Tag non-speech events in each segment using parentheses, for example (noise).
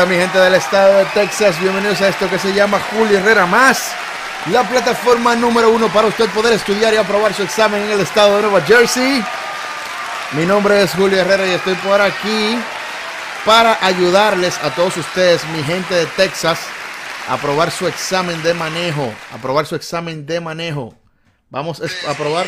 Hola mi gente del estado de Texas, bienvenidos a esto que se llama Julio Herrera Más, la plataforma número uno para usted poder estudiar y aprobar su examen en el estado de Nueva Jersey. Mi nombre es Julio Herrera y estoy por aquí para ayudarles a todos ustedes, mi gente de Texas, a aprobar su examen de manejo, aprobar su examen de manejo. Vamos a aprobar.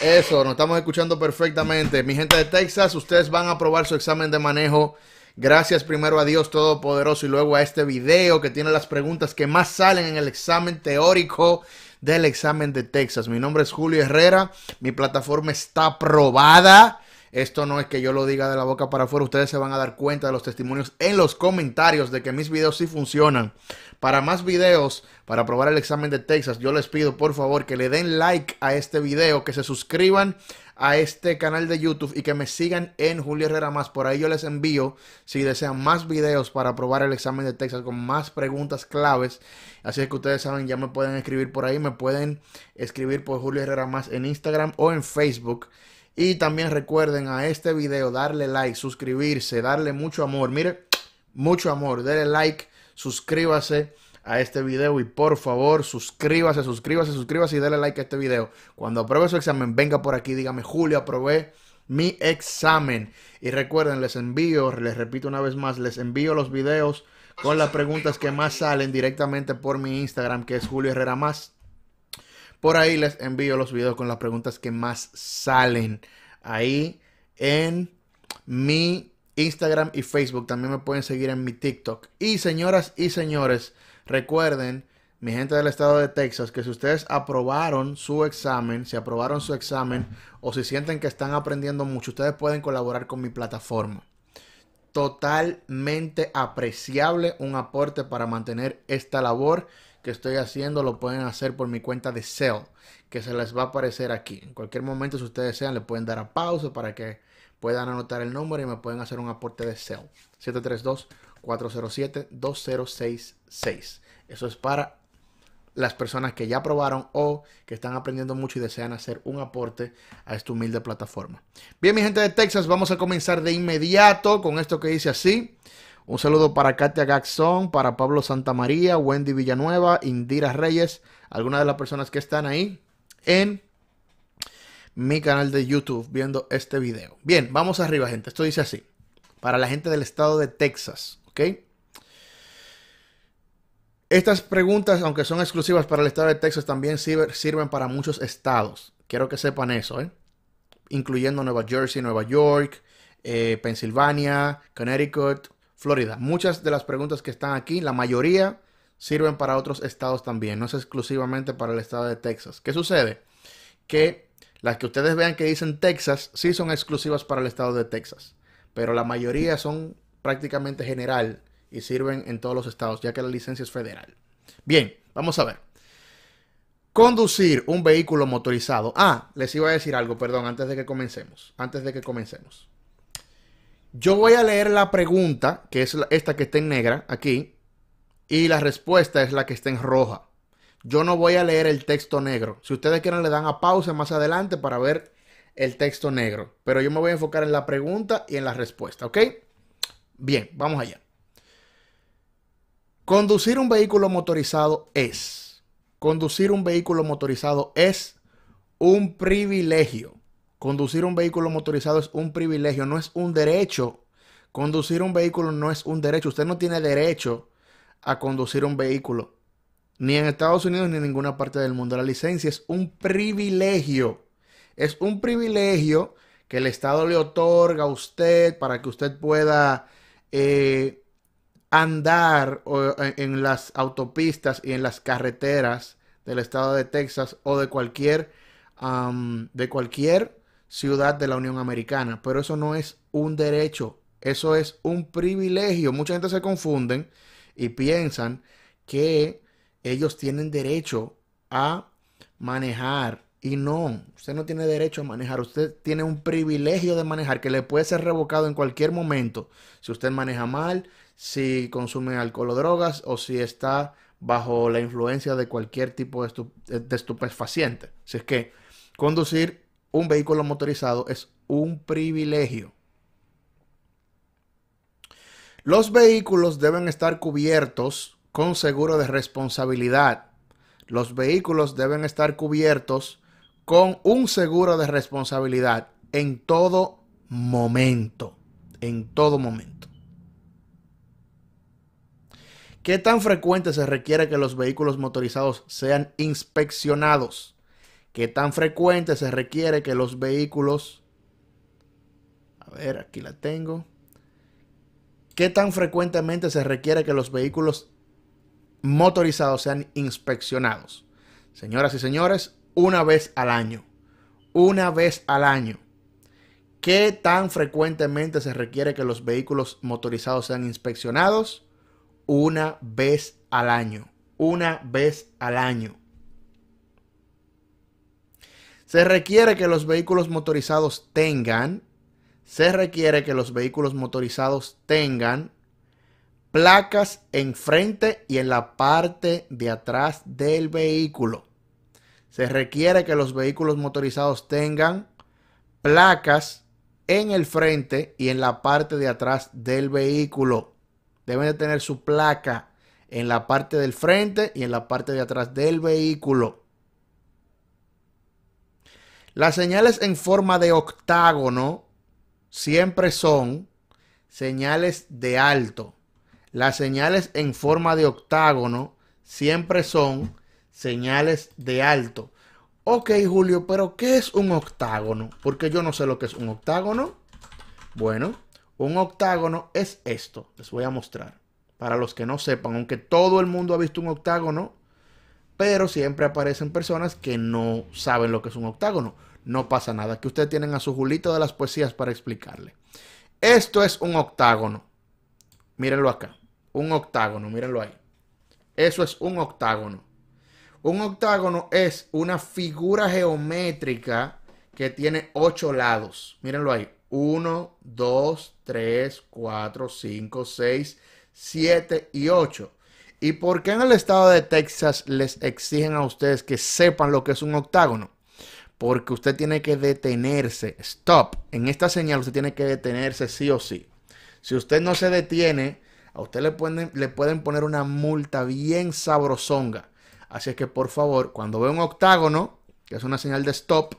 Eso, nos estamos escuchando perfectamente. Mi gente de Texas, ustedes van a aprobar su examen de manejo Gracias primero a Dios Todopoderoso y luego a este video que tiene las preguntas que más salen en el examen teórico del examen de Texas. Mi nombre es Julio Herrera, mi plataforma está aprobada. Esto no es que yo lo diga de la boca para afuera, ustedes se van a dar cuenta de los testimonios en los comentarios de que mis videos sí funcionan. Para más videos, para probar el examen de Texas, yo les pido por favor que le den like a este video, que se suscriban a este canal de YouTube y que me sigan en Julio Herrera Más. Por ahí yo les envío, si desean, más videos para aprobar el examen de Texas con más preguntas claves. Así es que ustedes saben, ya me pueden escribir por ahí, me pueden escribir por Julio Herrera Más en Instagram o en Facebook. Y también recuerden a este video darle like, suscribirse, darle mucho amor. Mire, mucho amor, Dele like, suscríbase a este video y por favor suscríbase, suscríbase, suscríbase y dale like a este video. Cuando apruebe su examen, venga por aquí, dígame, Julio, aprobé mi examen. Y recuerden, les envío, les repito una vez más, les envío los videos con las preguntas que más salen directamente por mi Instagram, que es Julio Herrera Más. Por ahí les envío los videos con las preguntas que más salen. Ahí en mi Instagram y Facebook. También me pueden seguir en mi TikTok. Y señoras y señores, Recuerden, mi gente del estado de Texas, que si ustedes aprobaron su examen, si aprobaron su examen o si sienten que están aprendiendo mucho, ustedes pueden colaborar con mi plataforma. Totalmente apreciable un aporte para mantener esta labor que estoy haciendo, lo pueden hacer por mi cuenta de cell, que se les va a aparecer aquí. En cualquier momento, si ustedes desean, le pueden dar a pausa para que puedan anotar el número y me pueden hacer un aporte de Sell. 732 407-2066. Eso es para las personas que ya probaron o que están aprendiendo mucho y desean hacer un aporte a esta humilde plataforma. Bien, mi gente de Texas, vamos a comenzar de inmediato con esto que dice así. Un saludo para Katia Gaxón, para Pablo Santamaría, Wendy Villanueva, Indira Reyes, algunas de las personas que están ahí en mi canal de YouTube viendo este video. Bien, vamos arriba, gente. Esto dice así. Para la gente del estado de Texas. Estas preguntas, aunque son exclusivas para el estado de Texas, también sirven para muchos estados. Quiero que sepan eso, ¿eh? incluyendo Nueva Jersey, Nueva York, eh, Pensilvania, Connecticut, Florida. Muchas de las preguntas que están aquí, la mayoría sirven para otros estados también, no es exclusivamente para el estado de Texas. ¿Qué sucede? Que las que ustedes vean que dicen Texas sí son exclusivas para el estado de Texas, pero la mayoría son prácticamente general y sirven en todos los estados, ya que la licencia es federal. Bien, vamos a ver. Conducir un vehículo motorizado. Ah, les iba a decir algo, perdón, antes de que comencemos. Antes de que comencemos. Yo voy a leer la pregunta, que es esta que está en negra aquí, y la respuesta es la que está en roja. Yo no voy a leer el texto negro. Si ustedes quieren, le dan a pausa más adelante para ver el texto negro. Pero yo me voy a enfocar en la pregunta y en la respuesta, ¿ok? Bien, vamos allá. Conducir un vehículo motorizado es, conducir un vehículo motorizado es un privilegio. Conducir un vehículo motorizado es un privilegio, no es un derecho. Conducir un vehículo no es un derecho. Usted no tiene derecho a conducir un vehículo. Ni en Estados Unidos ni en ninguna parte del mundo. La licencia es un privilegio. Es un privilegio que el Estado le otorga a usted para que usted pueda eh, andar eh, en las autopistas y en las carreteras del estado de Texas o de cualquier, de cualquier ciudad de la Unión Americana. Pero eso no es un derecho, eso es un privilegio. Mucha gente se confunden y piensan que ellos tienen derecho a manejar y no, usted no tiene derecho a manejar, usted tiene un privilegio de manejar que le puede ser revocado en cualquier momento, si usted maneja mal, si consume alcohol o drogas o si está bajo la influencia de cualquier tipo de, eh, estupefaciente. Si es que conducir un vehículo motorizado es un privilegio. Los vehículos deben estar cubiertos con seguro de responsabilidad. Los vehículos deben estar cubiertos con un seguro de responsabilidad en todo momento, en todo momento. ¿Qué tan frecuente se requiere que los vehículos motorizados sean inspeccionados? ¿Qué tan frecuente se requiere que los vehículos... A ver, aquí la tengo. ¿Qué tan frecuentemente se requiere que los vehículos motorizados sean inspeccionados? Señoras y señores, una vez al año. Una vez al año. ¿Qué tan frecuentemente se requiere que los vehículos motorizados sean inspeccionados? Una vez al año. Una vez al año. Se requiere que los vehículos motorizados tengan, se requiere que los vehículos motorizados tengan placas enfrente y en la parte de atrás del vehículo se requiere que los vehículos motorizados tengan placas en el frente y en la parte de atrás del vehículo. Deben de tener su placa en la parte del frente y en la parte de atrás del vehículo. Las señales en forma de octágono siempre son señales de alto. Las señales en forma de octágono siempre son señales de alto. Ok, Julio, pero ¿qué es un octágono? Porque yo no sé lo que es un octágono. Bueno, un octágono es esto. Les voy a mostrar. Para los que no sepan, aunque todo el mundo ha visto un octágono, pero siempre aparecen personas que no saben lo que es un octágono. No pasa nada, que ustedes tienen a su Julito de las poesías para explicarle. Esto es un octágono. Mírenlo acá. Un octágono, mírenlo ahí. Eso es un octágono. Un octágono es una figura geométrica que tiene ocho lados. Mírenlo ahí. Uno, dos, tres, cuatro, cinco, seis, siete y ocho. ¿Y por qué en el estado de Texas les exigen a ustedes que sepan lo que es un octágono? Porque usted tiene que detenerse. Stop. En esta señal usted tiene que detenerse sí o sí. Si usted no se detiene, a usted le pueden, le pueden poner una multa bien sabrosonga. Así es que por favor, cuando ve un octágono, que es una señal de stop,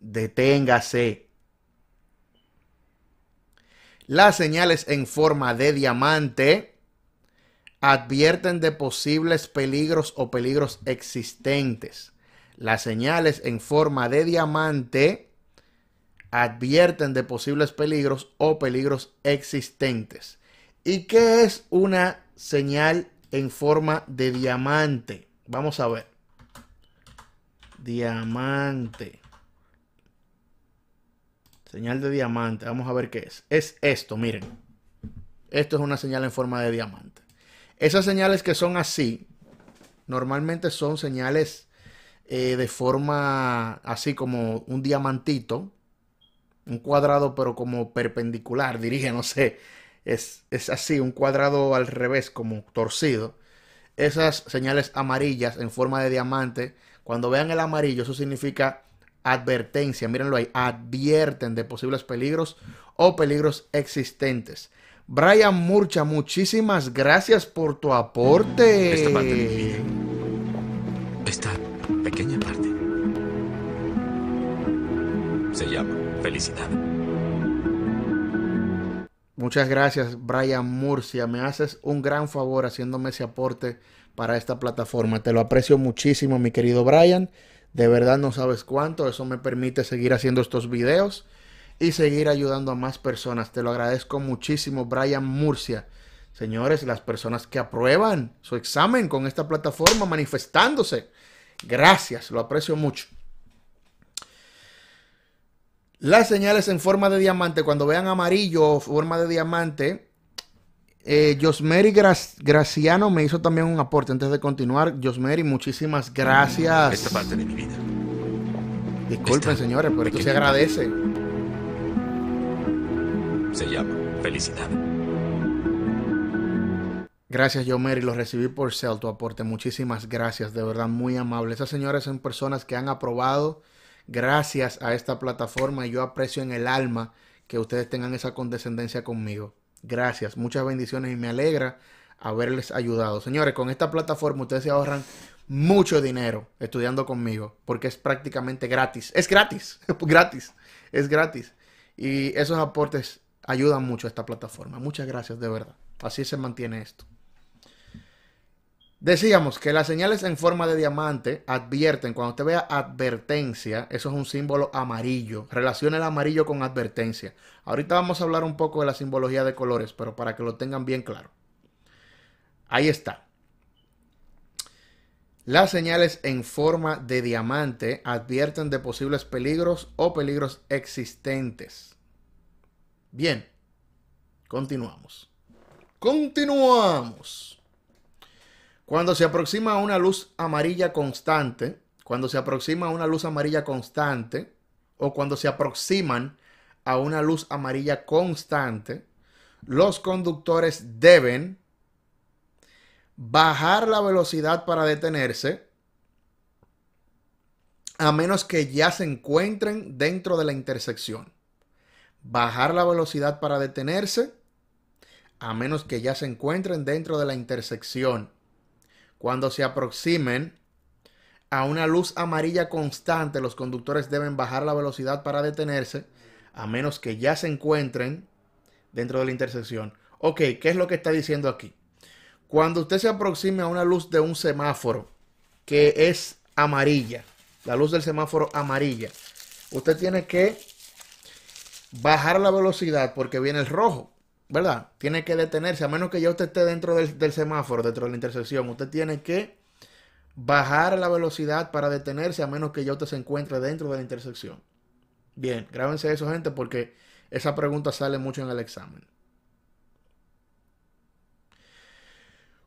deténgase. Las señales en forma de diamante advierten de posibles peligros o peligros existentes. Las señales en forma de diamante advierten de posibles peligros o peligros existentes. ¿Y qué es una señal en forma de diamante? Vamos a ver. Diamante. Señal de diamante. Vamos a ver qué es. Es esto, miren. Esto es una señal en forma de diamante. Esas señales que son así, normalmente son señales eh, de forma así como un diamantito, un cuadrado pero como perpendicular, dirige. no sé. Es, es así, un cuadrado al revés, como torcido esas señales amarillas en forma de diamante. Cuando vean el amarillo, eso significa advertencia. Mírenlo ahí. Advierten de posibles peligros o peligros existentes. Brian Murcha, muchísimas gracias por tu aporte. Esta parte de Esta pequeña parte. Se llama felicidad. Muchas gracias, Brian Murcia. Me haces un gran favor haciéndome ese aporte para esta plataforma. Te lo aprecio muchísimo, mi querido Brian. De verdad no sabes cuánto. Eso me permite seguir haciendo estos videos y seguir ayudando a más personas. Te lo agradezco muchísimo, Brian Murcia. Señores, las personas que aprueban su examen con esta plataforma manifestándose. Gracias, lo aprecio mucho. Las señales en forma de diamante, cuando vean amarillo o forma de diamante, eh, Graciano me hizo también un aporte antes de continuar. Josmery, muchísimas gracias. Esta parte de mi vida. Disculpen, señores, pero esto se agradece. Se llama felicidad. Gracias, Josmery. Lo recibí por celto tu aporte. Muchísimas gracias, de verdad, muy amable. Esas señoras son personas que han aprobado Gracias a esta plataforma y yo aprecio en el alma que ustedes tengan esa condescendencia conmigo. Gracias, muchas bendiciones y me alegra haberles ayudado. Señores, con esta plataforma ustedes se ahorran mucho dinero estudiando conmigo porque es prácticamente gratis. Es gratis, (laughs) gratis, es gratis. Y esos aportes ayudan mucho a esta plataforma. Muchas gracias, de verdad. Así se mantiene esto. Decíamos que las señales en forma de diamante advierten, cuando usted vea advertencia, eso es un símbolo amarillo, relaciona el amarillo con advertencia. Ahorita vamos a hablar un poco de la simbología de colores, pero para que lo tengan bien claro. Ahí está. Las señales en forma de diamante advierten de posibles peligros o peligros existentes. Bien, continuamos. Continuamos. Cuando se aproxima a una luz amarilla constante, cuando se aproxima a una luz amarilla constante, o cuando se aproximan a una luz amarilla constante, los conductores deben bajar la velocidad para detenerse, a menos que ya se encuentren dentro de la intersección. Bajar la velocidad para detenerse, a menos que ya se encuentren dentro de la intersección. Cuando se aproximen a una luz amarilla constante, los conductores deben bajar la velocidad para detenerse, a menos que ya se encuentren dentro de la intersección. Ok, ¿qué es lo que está diciendo aquí? Cuando usted se aproxime a una luz de un semáforo que es amarilla, la luz del semáforo amarilla, usted tiene que bajar la velocidad porque viene el rojo. ¿verdad? Tiene que detenerse, a menos que ya usted esté dentro del, semáforo, dentro de la intersección. Usted tiene que bajar la velocidad para detenerse, a menos que ya usted se encuentre dentro de la intersección. Bien, grábense eso, gente, porque esa pregunta sale mucho en el examen.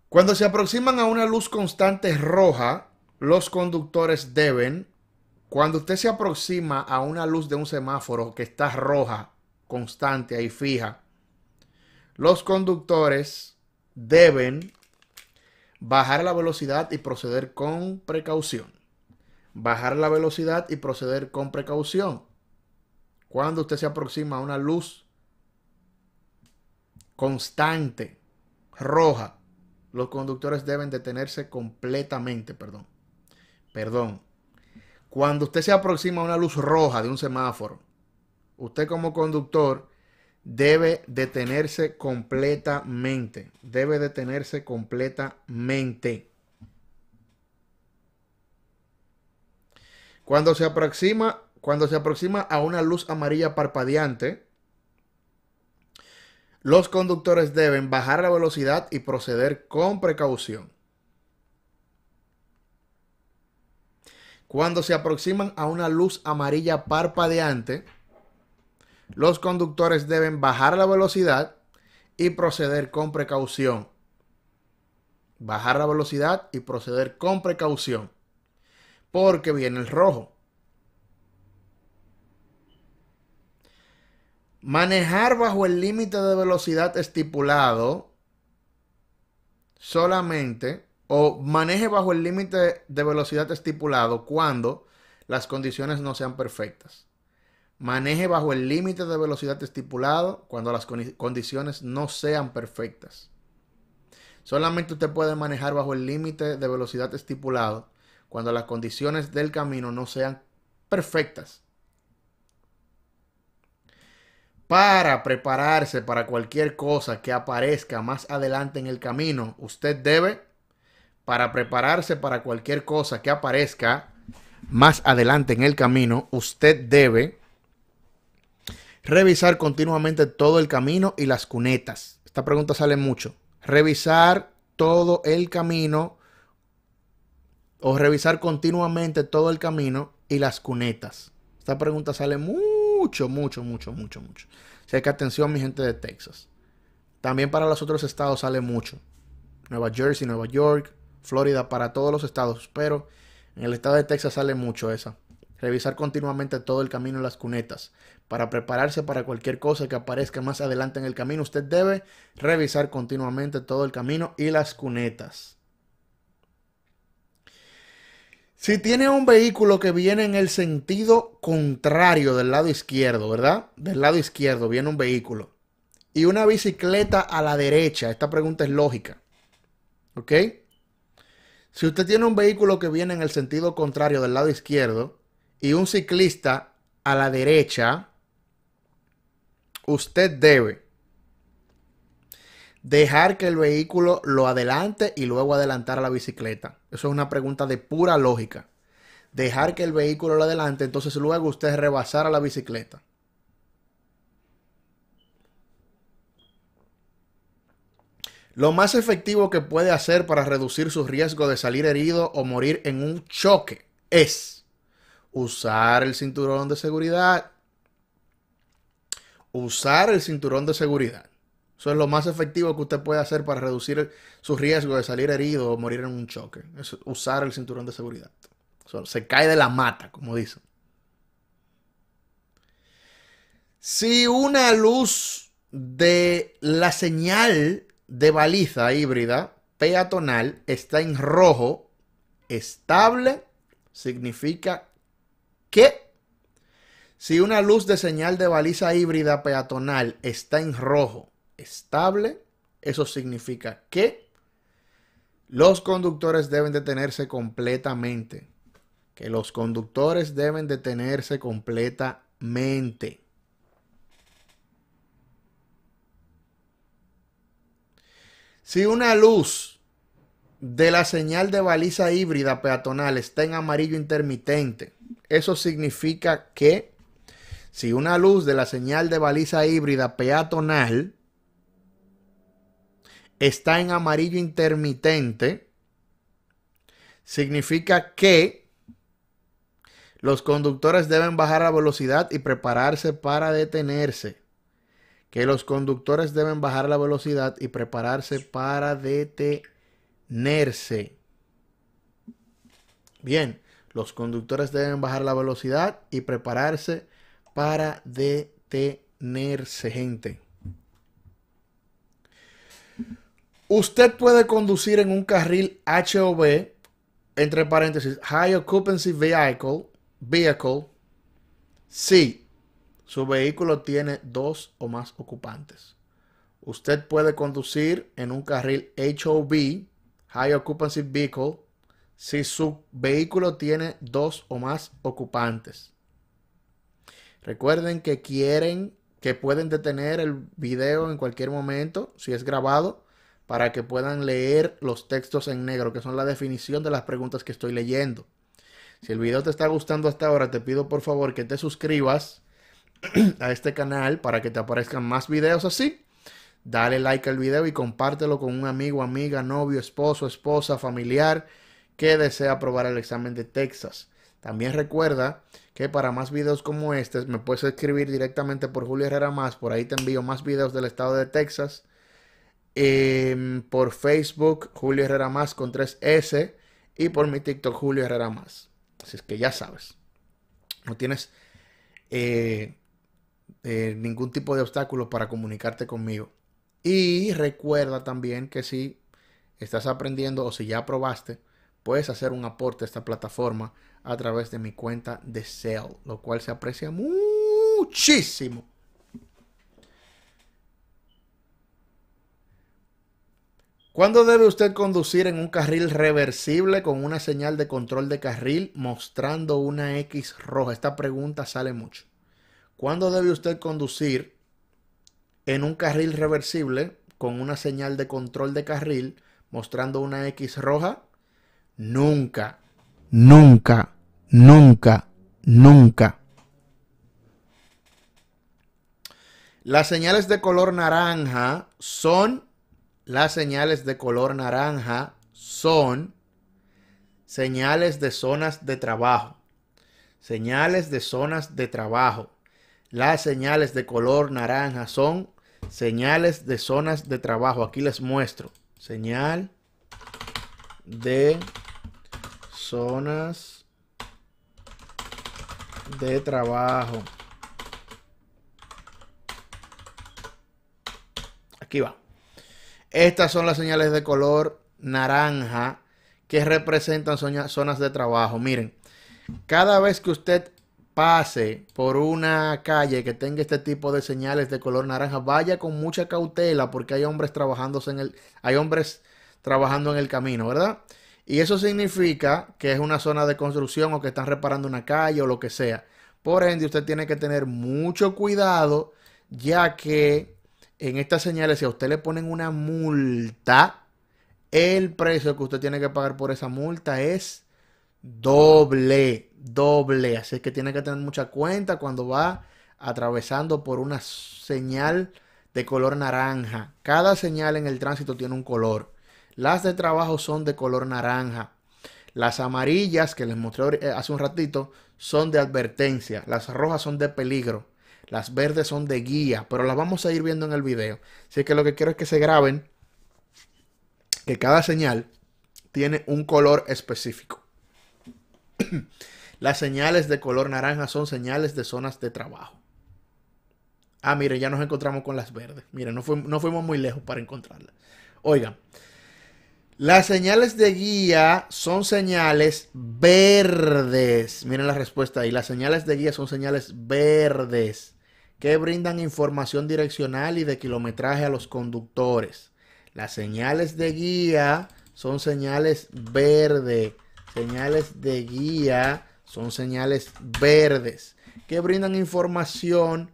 Cuando se aproximan a una luz constante roja, los conductores deben, cuando usted se aproxima a una luz de un semáforo que está roja, constante, ahí fija, los conductores deben bajar la velocidad y proceder con precaución. Bajar la velocidad y proceder con precaución. Cuando usted se aproxima a una luz constante, roja, los conductores deben detenerse completamente, perdón. Perdón. Cuando usted se aproxima a una luz roja de un semáforo, usted como conductor debe detenerse completamente. Debe detenerse completamente. Cuando se aproxima, cuando se aproxima a una luz amarilla parpadeante, los conductores deben bajar la velocidad y proceder con precaución. Cuando se aproximan a una luz amarilla parpadeante, los conductores deben bajar la velocidad y proceder con precaución. Bajar la velocidad y proceder con precaución. Porque viene el rojo. Manejar bajo el límite de velocidad estipulado solamente o maneje bajo el límite de velocidad estipulado cuando las condiciones no sean perfectas maneje bajo el límite de velocidad estipulado cuando las condiciones no sean perfectas. Solamente usted puede manejar bajo el límite de velocidad estipulado cuando las condiciones del camino no sean perfectas. Para prepararse para cualquier cosa que aparezca más adelante en el camino, usted debe, para prepararse para cualquier cosa que aparezca más adelante en el camino, usted debe Revisar continuamente todo el camino y las cunetas. Esta pregunta sale mucho. Revisar todo el camino o revisar continuamente todo el camino y las cunetas. Esta pregunta sale mucho, mucho, mucho, mucho, mucho. Así que atención mi gente de Texas. También para los otros estados sale mucho. Nueva Jersey, Nueva York, Florida, para todos los estados. Pero en el estado de Texas sale mucho esa. Revisar continuamente todo el camino y las cunetas para prepararse para cualquier cosa que aparezca más adelante en el camino, usted debe revisar continuamente todo el camino y las cunetas. Si tiene un vehículo que viene en el sentido contrario del lado izquierdo, ¿verdad? Del lado izquierdo viene un vehículo. Y una bicicleta a la derecha. Esta pregunta es lógica. ¿Ok? Si usted tiene un vehículo que viene en el sentido contrario del lado izquierdo y un ciclista a la derecha, usted debe dejar que el vehículo lo adelante y luego adelantar a la bicicleta. Eso es una pregunta de pura lógica. Dejar que el vehículo lo adelante, entonces luego usted rebasar a la bicicleta. Lo más efectivo que puede hacer para reducir su riesgo de salir herido o morir en un choque es usar el cinturón de seguridad usar el cinturón de seguridad. Eso es lo más efectivo que usted puede hacer para reducir su riesgo de salir herido o morir en un choque. Es usar el cinturón de seguridad. se cae de la mata, como dicen. Si una luz de la señal de baliza híbrida peatonal está en rojo, estable, significa que si una luz de señal de baliza híbrida peatonal está en rojo estable, eso significa que los conductores deben detenerse completamente. Que los conductores deben detenerse completamente. Si una luz de la señal de baliza híbrida peatonal está en amarillo intermitente, eso significa que si una luz de la señal de baliza híbrida peatonal está en amarillo intermitente, significa que los conductores deben bajar la velocidad y prepararse para detenerse. Que los conductores deben bajar la velocidad y prepararse para detenerse. Bien, los conductores deben bajar la velocidad y prepararse para detenerse, gente. Usted puede conducir en un carril HOV, entre paréntesis, High Occupancy Vehicle, vehicle si su vehículo tiene dos o más ocupantes. Usted puede conducir en un carril HOV, High Occupancy Vehicle, si su vehículo tiene dos o más ocupantes. Recuerden que quieren, que pueden detener el video en cualquier momento, si es grabado, para que puedan leer los textos en negro, que son la definición de las preguntas que estoy leyendo. Si el video te está gustando hasta ahora, te pido por favor que te suscribas (clears throat) a este canal para que te aparezcan más videos así. Dale like al video y compártelo con un amigo, amiga, novio, esposo, esposa, familiar que desea aprobar el examen de Texas. También recuerda que para más videos como este me puedes escribir directamente por Julio Herrera Más. Por ahí te envío más videos del estado de Texas. Em, por Facebook, Julio Herrera Más con 3S. Y por mi TikTok, Julio Herrera Más. Así es que ya sabes. No tienes eh, eh, ningún tipo de obstáculo para comunicarte conmigo. Y recuerda también que si estás aprendiendo o si ya aprobaste, puedes hacer un aporte a esta plataforma a través de mi cuenta de Sale, lo cual se aprecia muchísimo. ¿Cuándo debe usted conducir en un carril reversible con una señal de control de carril mostrando una X roja? Esta pregunta sale mucho. ¿Cuándo debe usted conducir en un carril reversible con una señal de control de carril mostrando una X roja? Nunca, nunca, nunca, nunca. Las señales de color naranja son, las señales de color naranja son señales de zonas de trabajo. Señales de zonas de trabajo. Las señales de color naranja son señales de zonas de trabajo. Aquí les muestro. Señal de zonas de trabajo. Aquí va. Estas son las señales de color naranja que representan zonas de trabajo. Miren, cada vez que usted pase por una calle que tenga este tipo de señales de color naranja, vaya con mucha cautela porque hay hombres trabajando en el, hay hombres trabajando en el camino, ¿verdad? Y eso significa que es una zona de construcción o que están reparando una calle o lo que sea. Por ende, usted tiene que tener mucho cuidado, ya que en estas señales, si a usted le ponen una multa, el precio que usted tiene que pagar por esa multa es doble, doble. Así que tiene que tener mucha cuenta cuando va atravesando por una señal de color naranja. Cada señal en el tránsito tiene un color. Las de trabajo son de color naranja. Las amarillas que les mostré eh, hace un ratito son de advertencia. Las rojas son de peligro. Las verdes son de guía, pero las vamos a ir viendo en el video. Así que lo que quiero es que se graben que cada señal tiene un color específico. (clears throat) Las señales de color naranja son señales de zonas de trabajo. Ah, mire, ya nos encontramos con las verdes. Mire, no, no fuimos muy lejos para encontrarlas. Oigan, las señales de guía son señales verdes. Miren la respuesta ahí. Las señales de guía son señales verdes que brindan información direccional y de kilometraje a los conductores. Las señales de guía son señales verdes. Señales de guía son señales verdes que brindan información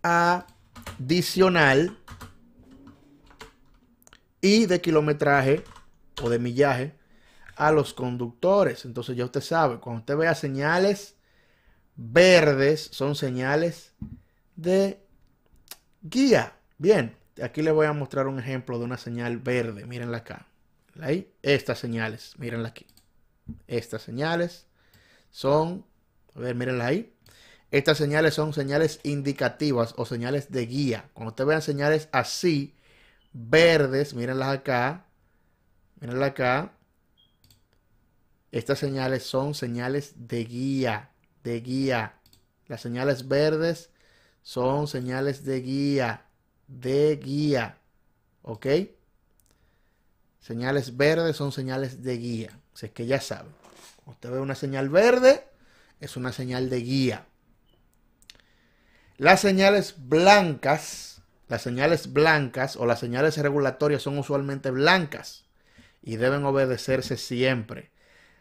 adicional y de kilometraje o de millaje a los conductores. Entonces ya usted sabe, cuando usted vea señales verdes, son señales de guía. Bien, aquí les voy a mostrar un ejemplo de una señal verde. Mírenla acá. estas señales, mírenla aquí. Estas señales son, a ver, mírenla ahí. Estas señales son señales indicativas o señales de guía. Cuando usted vea señales así, verdes, mírenlas acá, Mírala acá. Estas señales son señales de guía, de guía. Las señales verdes son señales de guía, de guía. ¿Ok? Señales verdes son señales de guía. Sé es que ya saben. Usted ve una señal verde, es una señal de guía. Las señales blancas, las señales blancas o las señales regulatorias son usualmente blancas y deben obedecerse siempre.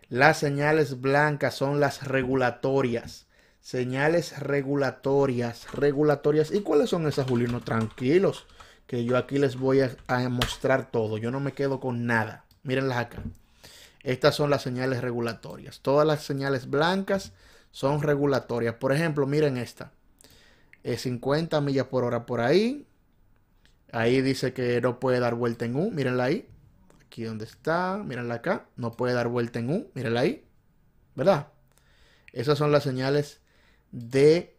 Las señales blancas son las regulatorias. Señales regulatorias, regulatorias. ¿Y cuáles son esas, Julino? Tranquilos, que yo aquí les voy a, mostrar todo. Yo no me quedo con nada. Mírenlas acá. Estas son las señales regulatorias. Todas las señales blancas son regulatorias. Por ejemplo, miren esta. Es 50 millas por hora por ahí. Ahí dice que no puede dar vuelta en U. Mírenla ahí. Aquí donde está, mírenla acá. No puede dar vuelta en U, mírenla ahí. ¿Verdad? Esas son las señales de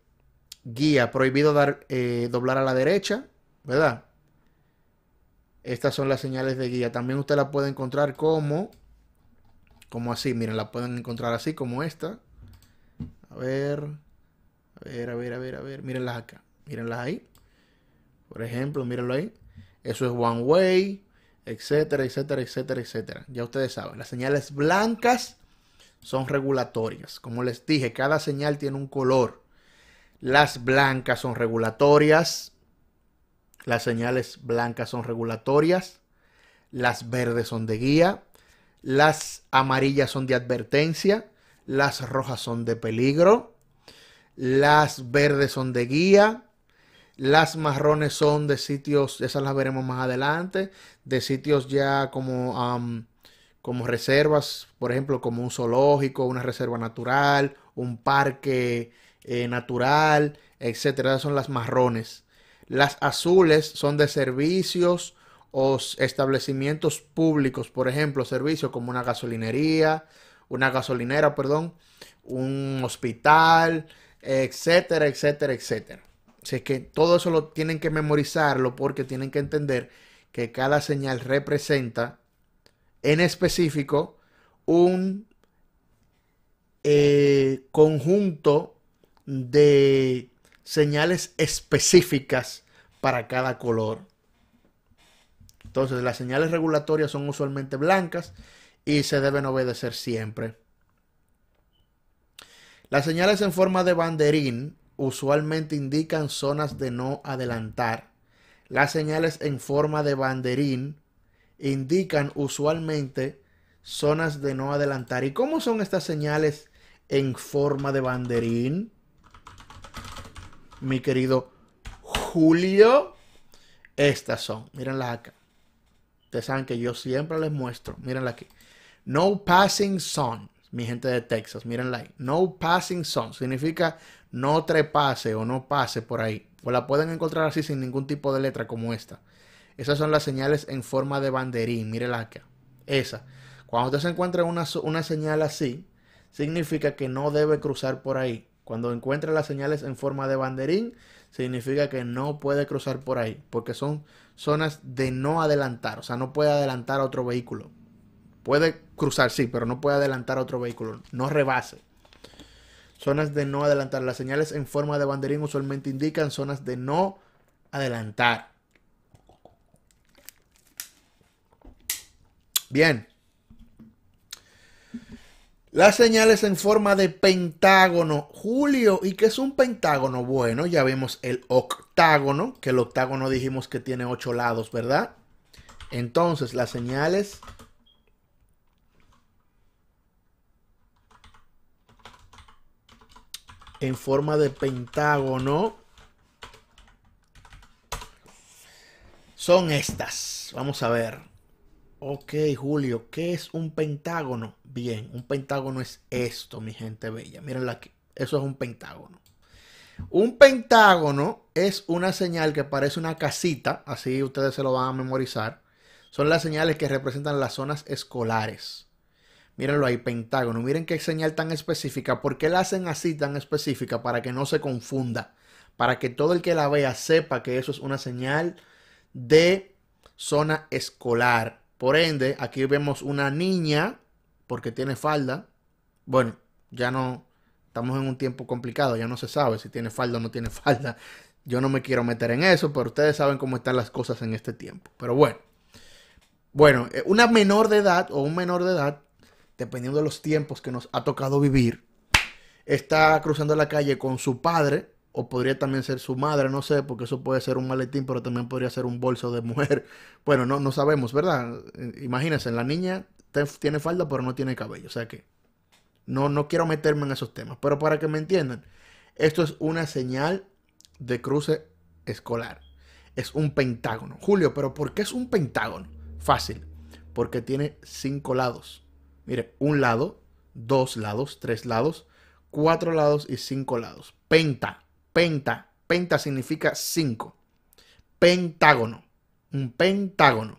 guía. Prohibido dar, eh, doblar a la derecha, ¿verdad? Estas son las señales de guía. También usted la puede encontrar como, como así. Miren, la pueden encontrar así como esta. A ver, a ver, a ver, a ver, a ver. Mírenlas acá. Mírenlas ahí. Por ejemplo, mírenlo ahí. Eso es one way etcétera, etcétera, etcétera, etcétera. Ya ustedes saben, las señales blancas son regulatorias. Como les dije, cada señal tiene un color. Las blancas son regulatorias. Las señales blancas son regulatorias. Las verdes son de guía. Las amarillas son de advertencia. Las rojas son de peligro. Las verdes son de guía. Las marrones son de sitios, esas las veremos más adelante, de sitios ya como, como reservas, por ejemplo, como un zoológico, una reserva natural, un parque eh, natural, etcétera. son las marrones. Las azules son de servicios o establecimientos públicos, por ejemplo, servicios como una gasolinería, una gasolinera, perdón, un hospital, etcétera, etcétera, etcétera. Si es que todo eso lo tienen que memorizarlo porque tienen que entender que cada señal representa en específico un eh, conjunto de señales específicas para cada color. Entonces las señales regulatorias son usualmente blancas y se deben obedecer siempre. Las señales en forma de banderín usualmente indican zonas de no adelantar. Las señales en forma de banderín indican usualmente zonas de no adelantar. ¿Y cómo son estas señales en forma de banderín? Mi querido Julio, estas son. Mírenlas acá. Ustedes saben que yo siempre les muestro. Mírenlas aquí. No passing zone mi gente de Texas, mírenla ahí. No passing zone significa no trepase o no pase por ahí. O la pueden encontrar así sin ningún tipo de letra como esta. Esas son las señales en forma de banderín, mírenla acá. Esa. Cuando usted se encuentra una, una señal así, significa que no debe cruzar por ahí. Cuando encuentra las señales en forma de banderín, significa que no puede cruzar por ahí, porque son zonas de no adelantar, o sea, no puede adelantar a otro vehículo. Puede cruzar, sí, pero no puede adelantar a otro vehículo. No rebase. Zonas de no adelantar. Las señales en forma de banderín usualmente indican zonas de no adelantar. Bien. Las señales en forma de pentágono. Julio, ¿y qué es un pentágono? Bueno, ya vimos el octágono, que el octágono dijimos que tiene ocho lados, ¿verdad? Entonces, las señales en forma de pentágono son estas. Vamos a ver. Ok, Julio, ¿qué es un pentágono? Bien, un pentágono es esto, mi gente bella. Mírenla aquí. Eso es un pentágono. Un pentágono es una señal que parece una casita, así ustedes se lo van a memorizar. Son las señales que representan las zonas escolares. Mírenlo ahí, pentágono. Miren qué señal tan específica. ¿Por qué la hacen así tan específica? Para que no se confunda. Para que todo el que la vea sepa que eso es una señal de zona escolar. Por ende, aquí vemos una niña, porque tiene falda. Bueno, ya no, estamos en un tiempo complicado, ya no se sabe si tiene falda o no tiene (laughs) falda. Yo no me quiero meter en eso, pero ustedes saben cómo están las cosas en este tiempo. Pero bueno, bueno, eh, una menor de edad o un menor de edad dependiendo de los tiempos que nos ha tocado vivir, está cruzando la calle con su padre, o podría también ser su madre, no sé, porque eso puede ser un maletín, pero también podría ser un bolso de mujer. (laughs) Bueno, no, no sabemos, ¿verdad? Eh, imagínense, la niña tiene falda, pero no tiene cabello, o sea que no, no quiero meterme en esos temas, pero para que me entiendan, esto es una señal de cruce escolar. Es un pentágono. Julio, pero ¿por qué es un pentágono? Fácil, porque tiene cinco lados. Mire, un lado, dos lados, tres lados, cuatro lados y cinco lados. Penta, penta, penta significa cinco. Pentágono, un pentágono.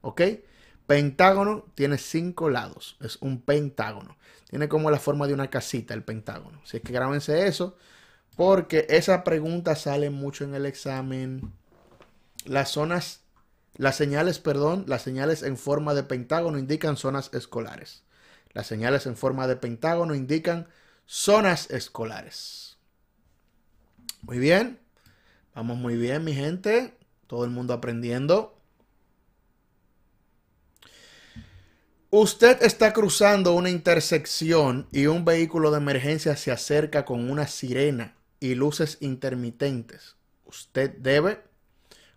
¿Ok? Pentágono tiene cinco lados, es un pentágono. Tiene como la forma de una casita el pentágono. Si es que grábense eso, porque esa pregunta sale mucho en el examen. Las zonas las señales, perdón, las señales en forma de pentágono indican zonas escolares. Las señales en forma de pentágono indican zonas escolares. Muy bien. Vamos muy bien, mi gente. Todo el mundo aprendiendo. Usted está cruzando una intersección y un vehículo de emergencia se acerca con una sirena y luces intermitentes. Usted debe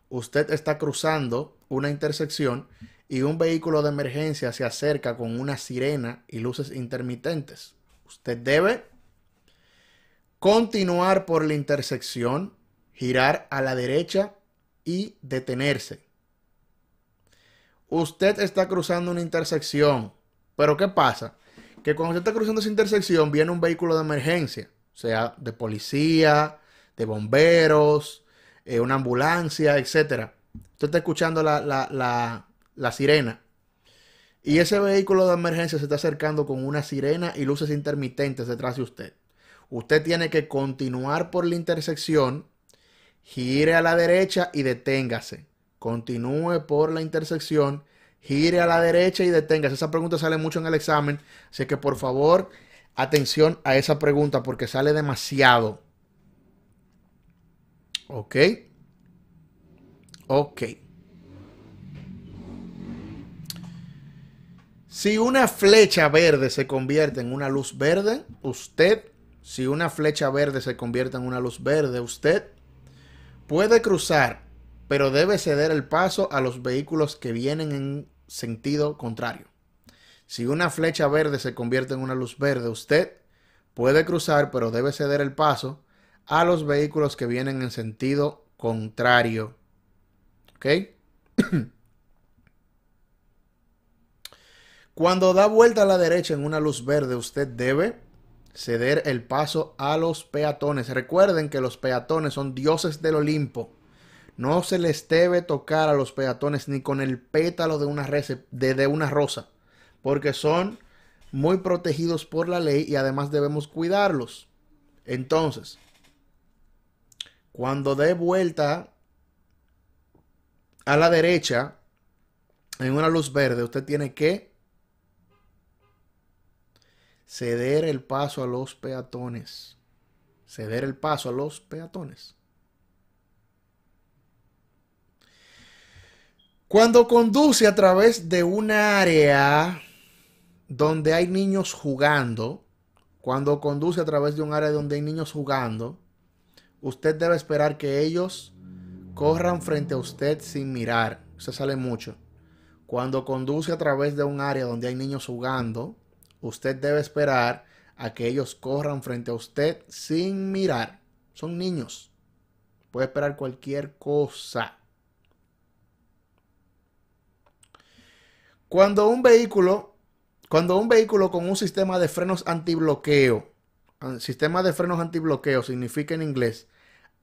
usted está cruzando una intersección y un vehículo de emergencia se acerca con una sirena y luces intermitentes. Usted debe continuar por la intersección, girar a la derecha y detenerse. Usted está cruzando una intersección, pero ¿qué pasa? Que cuando usted está cruzando esa intersección viene un vehículo de emergencia, sea de policía, de bomberos, eh, una ambulancia, etcétera. Usted está escuchando la, la sirena. Y ese vehículo de emergencia se está acercando con una sirena y luces intermitentes detrás de usted. Usted tiene que continuar por la intersección, gire a la derecha y deténgase. Continúe por la intersección, gire a la derecha y deténgase. Esa pregunta sale mucho en el examen, así que por favor, atención a esa pregunta porque sale demasiado. Ok. Ok. Si una flecha verde se convierte en una luz verde, usted, si una flecha verde se convierte en una luz verde, usted puede cruzar, pero debe ceder el paso a los vehículos que vienen en sentido contrario. Si una flecha verde se convierte en una luz verde, usted puede cruzar, pero debe ceder el paso a los vehículos que vienen en sentido contrario. ¿Ok? (clears throat) Cuando da vuelta a la derecha en una luz verde, usted debe ceder el paso a los peatones. Recuerden que los peatones son dioses del Olimpo. No se les debe tocar a los peatones ni con el pétalo de una, de una rosa, porque son muy protegidos por la ley y además debemos cuidarlos. Entonces, cuando dé vuelta a la derecha, en una luz verde, usted tiene que ceder el paso a los peatones. Ceder el paso a los peatones. Cuando conduce a través de un área donde hay niños jugando, cuando conduce a través de un área donde hay niños jugando, usted debe esperar que ellos corran frente a usted sin mirar. Se sale mucho. Cuando conduce a través de un área donde hay niños jugando, usted debe esperar a que ellos corran frente a usted sin mirar. Son niños. Puede esperar cualquier cosa. Cuando un vehículo, cuando un vehículo con un sistema de frenos antibloqueo, ah, sistema de frenos antibloqueo significa en inglés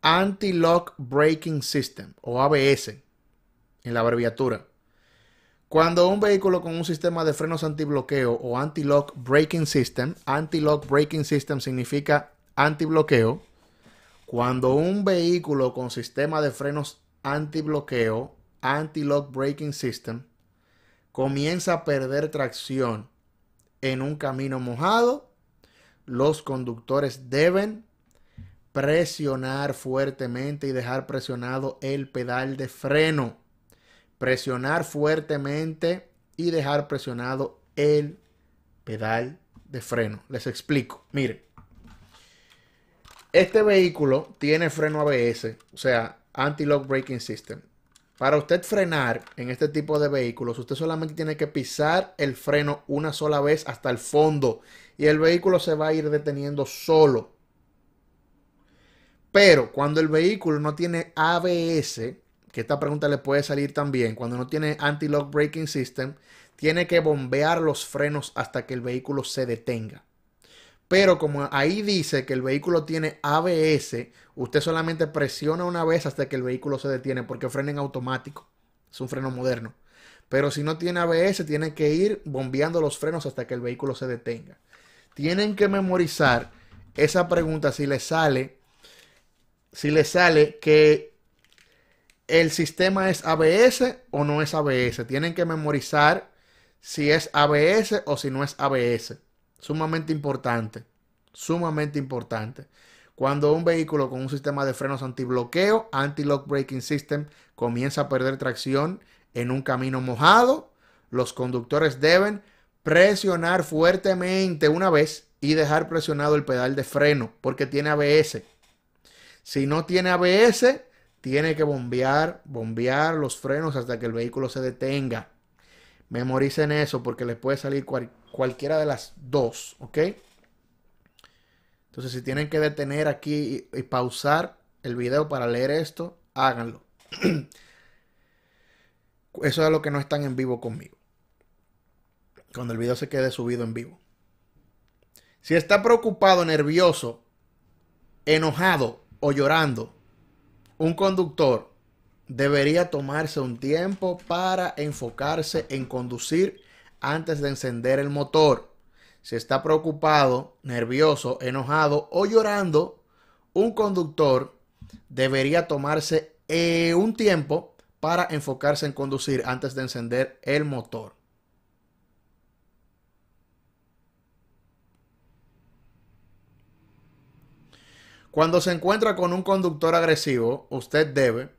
Anti-Lock Braking System o ABS en la abreviatura. Cuando un vehículo con un sistema de frenos antibloqueo o anti-lock braking system, anti-lock braking system significa antibloqueo. Cuando un vehículo con sistema de frenos antibloqueo, anti-lock braking system, comienza a perder tracción en un camino mojado, los conductores deben presionar fuertemente y dejar presionado el pedal de freno. Presionar fuertemente y dejar presionado el pedal de freno. Les explico. Miren, este vehículo tiene freno ABS, o sea, anti-lock braking system. Para usted frenar en este tipo de vehículos, usted solamente tiene que pisar el freno una sola vez hasta el fondo y el vehículo se va a ir deteniendo solo. Pero cuando el vehículo no tiene ABS, que esta pregunta le puede salir también, cuando no tiene anti-lock braking system, tiene que bombear los frenos hasta que el vehículo se detenga. Pero como ahí dice que el vehículo tiene ABS, usted solamente presiona una vez hasta que el vehículo se detiene, porque frena en automático. Es un freno moderno. Pero si no tiene ABS, tiene que ir bombeando los frenos hasta que el vehículo se detenga. Tienen que memorizar esa pregunta si le sale si le sale que el sistema es ABS o no es ABS. Tienen que memorizar si es ABS o si no es ABS. Sumamente importante. Sumamente importante. Cuando un vehículo con un sistema de frenos antibloqueo, anti-lock braking system, comienza a perder tracción en un camino mojado, los conductores deben presionar fuertemente una vez y dejar presionado el pedal de freno porque tiene ABS. Si no tiene ABS, tiene que bombear, bombear los frenos hasta que el vehículo se detenga. Memoricen eso porque les puede salir cualquiera de las dos, ¿ok? Entonces, si tienen que detener aquí y, y pausar el video para leer esto, háganlo. (clears throat) Eso es lo que no están en vivo conmigo. Cuando el video se quede subido en vivo. Si está preocupado, nervioso, enojado, o llorando, un conductor debería tomarse un tiempo para enfocarse en conducir antes de encender el motor. Si está preocupado, nervioso, enojado o llorando, un conductor debería tomarse eh, un tiempo para enfocarse en conducir antes de encender el motor. Cuando se encuentra con un conductor agresivo, usted debe.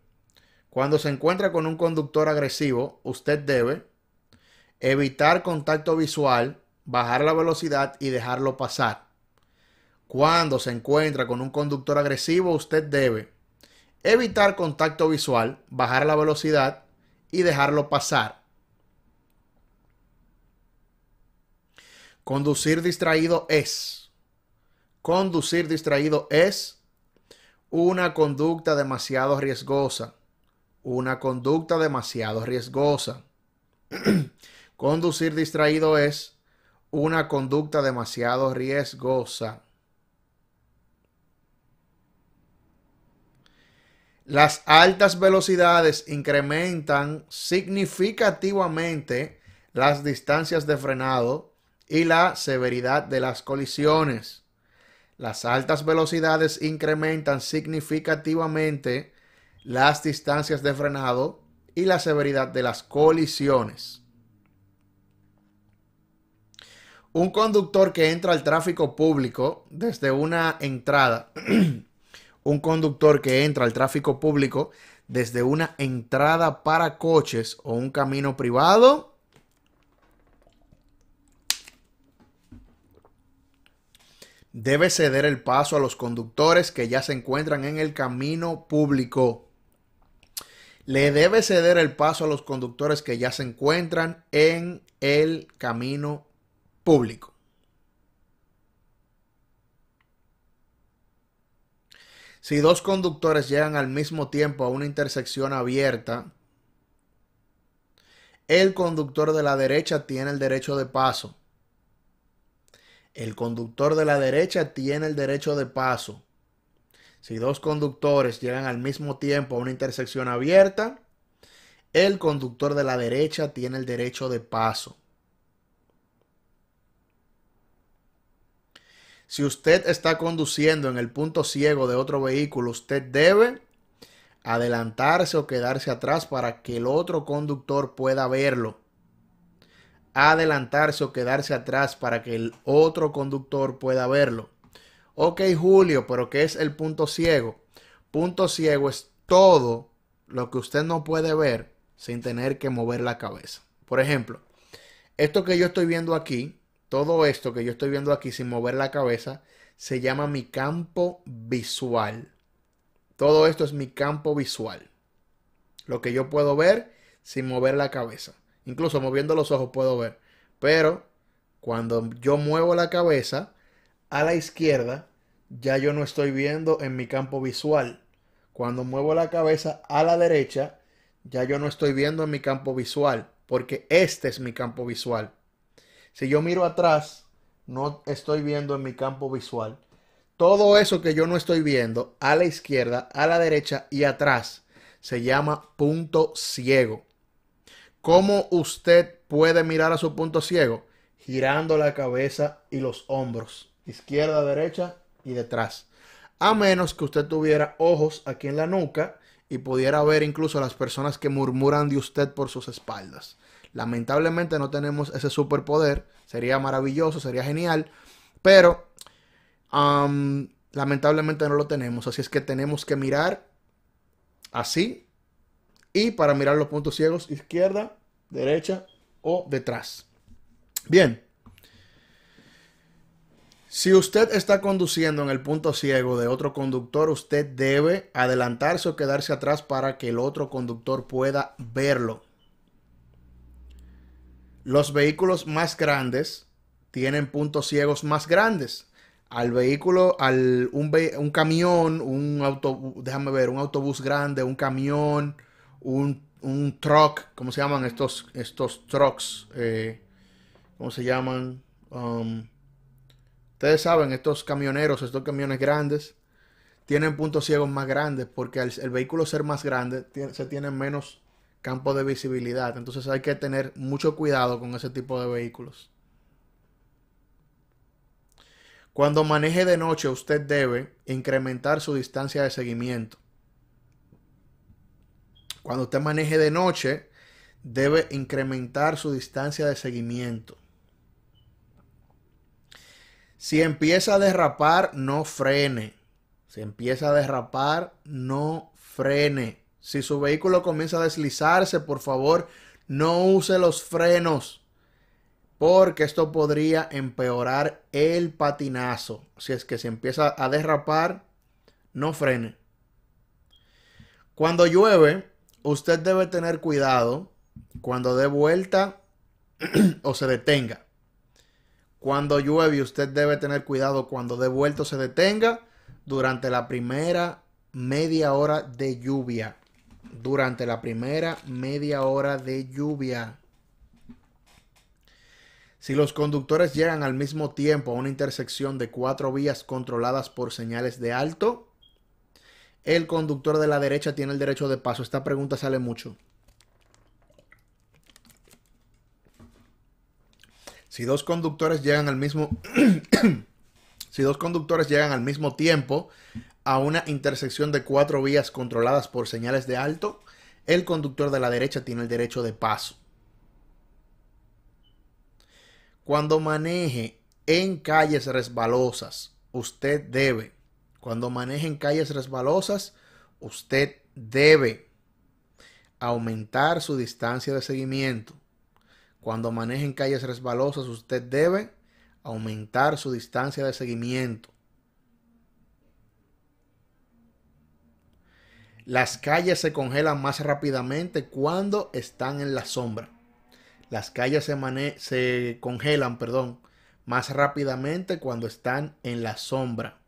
Cuando se encuentra con un conductor agresivo, usted debe evitar contacto visual, bajar la velocidad y dejarlo pasar. Cuando se encuentra con un conductor agresivo, usted debe evitar contacto visual, bajar la velocidad y dejarlo pasar. Conducir distraído es Conducir distraído es una conducta demasiado riesgosa. Una conducta demasiado riesgosa. (clears throat) Conducir distraído es una conducta demasiado riesgosa. Las altas velocidades incrementan significativamente las distancias de frenado y la severidad de las colisiones. Las altas velocidades incrementan significativamente las distancias de frenado y la severidad de las colisiones. Un conductor que entra al tráfico público desde una entrada, (clears throat) un conductor que entra al tráfico público desde una entrada para coches o un camino privado debe ceder el paso a los conductores que ya se encuentran en el camino público. Le debe ceder el paso a los conductores que ya se encuentran en el camino público. Si dos conductores llegan al mismo tiempo a una intersección abierta, el conductor de la derecha tiene el derecho de paso el conductor de la derecha tiene el derecho de paso. Si dos conductores llegan al mismo tiempo a una intersección abierta, el conductor de la derecha tiene el derecho de paso. Si usted está conduciendo en el punto ciego de otro vehículo, usted debe adelantarse o quedarse atrás para que el otro conductor pueda verlo adelantarse o quedarse atrás para que el otro conductor pueda verlo. Ok Julio, pero ¿qué es el punto ciego? Punto ciego es todo lo que usted no puede ver sin tener que mover la cabeza. Por ejemplo, esto que yo estoy viendo aquí, todo esto que yo estoy viendo aquí sin mover la cabeza, se llama mi campo visual. Todo esto es mi campo visual. Lo que yo puedo ver sin mover la cabeza. Incluso moviendo los ojos puedo ver. Pero cuando yo muevo la cabeza a la izquierda, ya yo no estoy viendo en mi campo visual. Cuando muevo la cabeza a la derecha, ya yo no estoy viendo en mi campo visual, porque este es mi campo visual. Si yo miro atrás, no estoy viendo en mi campo visual. Todo eso que yo no estoy viendo a la izquierda, a la derecha y atrás se llama punto ciego. ¿Cómo usted puede mirar a su punto ciego? Girando la cabeza y los hombros, izquierda, derecha y detrás. A menos que usted tuviera ojos aquí en la nuca y pudiera ver incluso a las personas que murmuran de usted por sus espaldas. Lamentablemente no tenemos ese superpoder. Sería maravilloso, sería genial. Pero lamentablemente no lo tenemos. Así es que tenemos que mirar así y para mirar los puntos ciegos, izquierda, derecha o detrás. Bien. Si usted está conduciendo en el punto ciego de otro conductor, usted debe adelantarse o quedarse atrás para que el otro conductor pueda verlo. Los vehículos más grandes tienen puntos ciegos más grandes. Al vehículo, al, un, un camión, un autobús, déjame ver, un autobús grande, un camión, un, truck, ¿cómo se llaman estos, estos trucks? Eh, ¿Cómo se llaman? Um, ustedes saben, estos camioneros, estos camiones grandes, tienen puntos ciegos más grandes porque al el vehículo ser más grande se tiene menos campo de visibilidad. Entonces hay que tener mucho cuidado con ese tipo de vehículos. Cuando maneje de noche usted debe incrementar su distancia de seguimiento. Cuando usted maneje de noche, debe incrementar su distancia de seguimiento. Si empieza a derrapar, no frene. Si empieza a derrapar, no frene. Si su vehículo comienza a deslizarse, por favor, no use los frenos. Porque esto podría empeorar el patinazo. Si es que se empieza a derrapar, no frene. Cuando llueve, usted debe tener cuidado cuando dé vuelta (clears throat) o se detenga. Cuando llueve, usted debe tener cuidado cuando dé vuelta o se detenga durante la primera media hora de lluvia. Durante la primera media hora de lluvia. Si los conductores llegan al mismo tiempo a una intersección de cuatro vías controladas por señales de alto, el conductor de la derecha tiene el derecho de paso. Esta pregunta sale mucho. Si dos conductores llegan al mismo (clears throat) si dos conductores llegan al mismo tiempo a una intersección de cuatro vías controladas por señales de alto, el conductor de la derecha tiene el derecho de paso. Cuando maneje en calles resbalosas, usted debe cuando manejen calles resbalosas, usted debe aumentar su distancia de seguimiento. Cuando manejen calles resbalosas, usted debe aumentar su distancia de seguimiento. Las calles se congelan más rápidamente cuando están en la sombra. Las calles se, se congelan, perdón, más rápidamente cuando están en la sombra.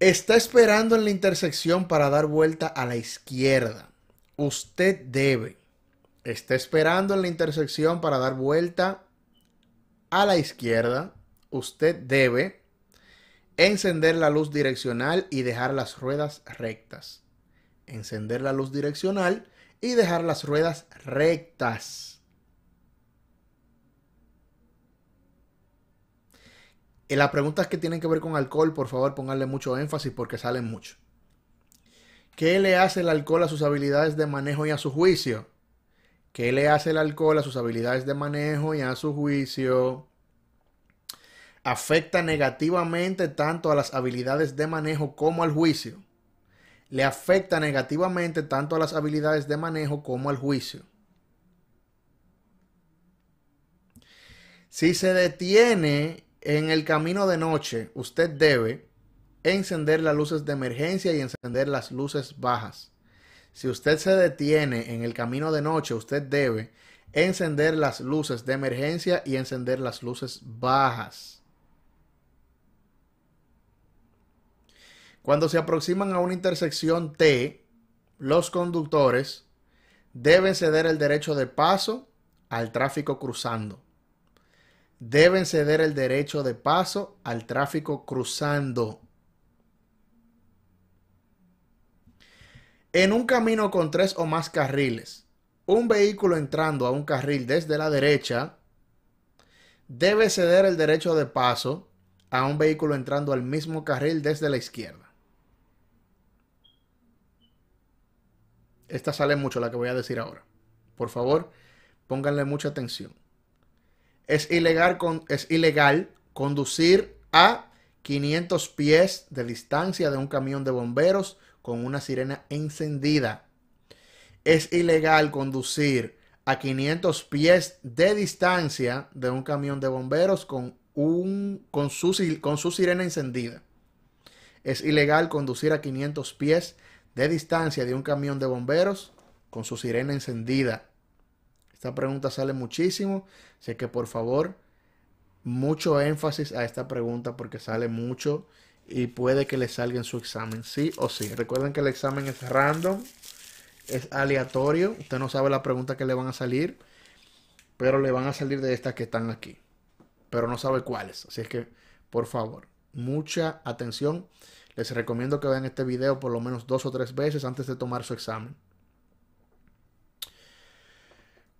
Está esperando en la intersección para dar vuelta a la izquierda. Usted debe. Está esperando en la intersección para dar vuelta a la izquierda. Usted debe encender la luz direccional y dejar las ruedas rectas. Encender la luz direccional y dejar las ruedas rectas. En las preguntas que tienen que ver con alcohol, por favor, ponganle mucho énfasis porque salen mucho. ¿Qué le hace el alcohol a sus habilidades de manejo y a su juicio? ¿Qué le hace el alcohol a sus habilidades de manejo y a su juicio? Afecta negativamente tanto a las habilidades de manejo como al juicio. Le afecta negativamente tanto a las habilidades de manejo como al juicio. Si se detiene en el camino de noche usted debe encender las luces de emergencia y encender las luces bajas. Si usted se detiene en el camino de noche, usted debe encender las luces de emergencia y encender las luces bajas. Cuando se aproximan a una intersección T, los conductores deben ceder el derecho de paso al tráfico cruzando deben ceder el derecho de paso al tráfico cruzando. En un camino con tres o más carriles, un vehículo entrando a un carril desde la derecha debe ceder el derecho de paso a un vehículo entrando al mismo carril desde la izquierda. Esta sale mucho la que voy a decir ahora. Por favor, pónganle mucha atención es ilegal, con, es ilegal conducir a 500 pies de distancia de un camión de bomberos con una sirena encendida. Es ilegal conducir a 500 pies de distancia de un camión de bomberos con, un, con, su, con su sirena encendida. Es ilegal conducir a 500 pies de distancia de un camión de bomberos con su sirena encendida. Esta pregunta sale muchísimo, así que por favor, mucho énfasis a esta pregunta porque sale mucho y puede que le salga en su examen, sí o sí. Recuerden que el examen es random, es aleatorio, usted no sabe la pregunta que le van a salir, pero le van a salir de estas que están aquí, pero no sabe cuáles, así es que por favor, mucha atención. Les recomiendo que vean este video por lo menos dos o tres veces antes de tomar su examen.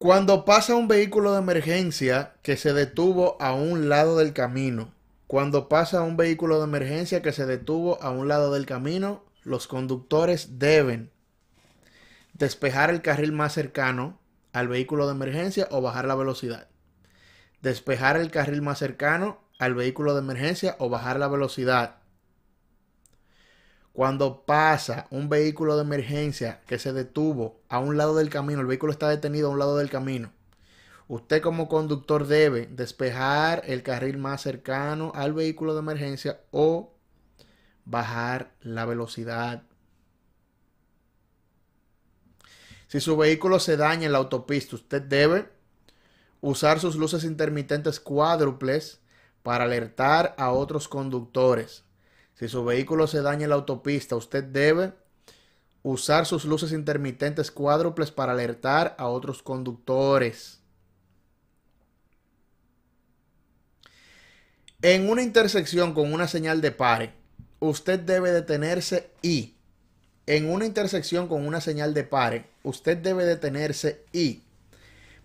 Cuando pasa un vehículo de emergencia que se detuvo a un lado del camino, cuando pasa un vehículo de emergencia que se detuvo a un lado del camino, los conductores deben despejar el carril más cercano al vehículo de emergencia o bajar la velocidad. Despejar el carril más cercano al vehículo de emergencia o bajar la velocidad cuando pasa un vehículo de emergencia que se detuvo a un lado del camino, el vehículo está detenido a un lado del camino, usted como conductor debe despejar el carril más cercano al vehículo de emergencia o bajar la velocidad. Si su vehículo se daña en la autopista, usted debe usar sus luces intermitentes cuádruples para alertar a otros conductores. Si su vehículo se daña en la autopista, usted debe usar sus luces intermitentes cuádruples para alertar a otros conductores. En una intersección con una señal de pare, usted debe detenerse y en una intersección con una señal de pare, usted debe detenerse y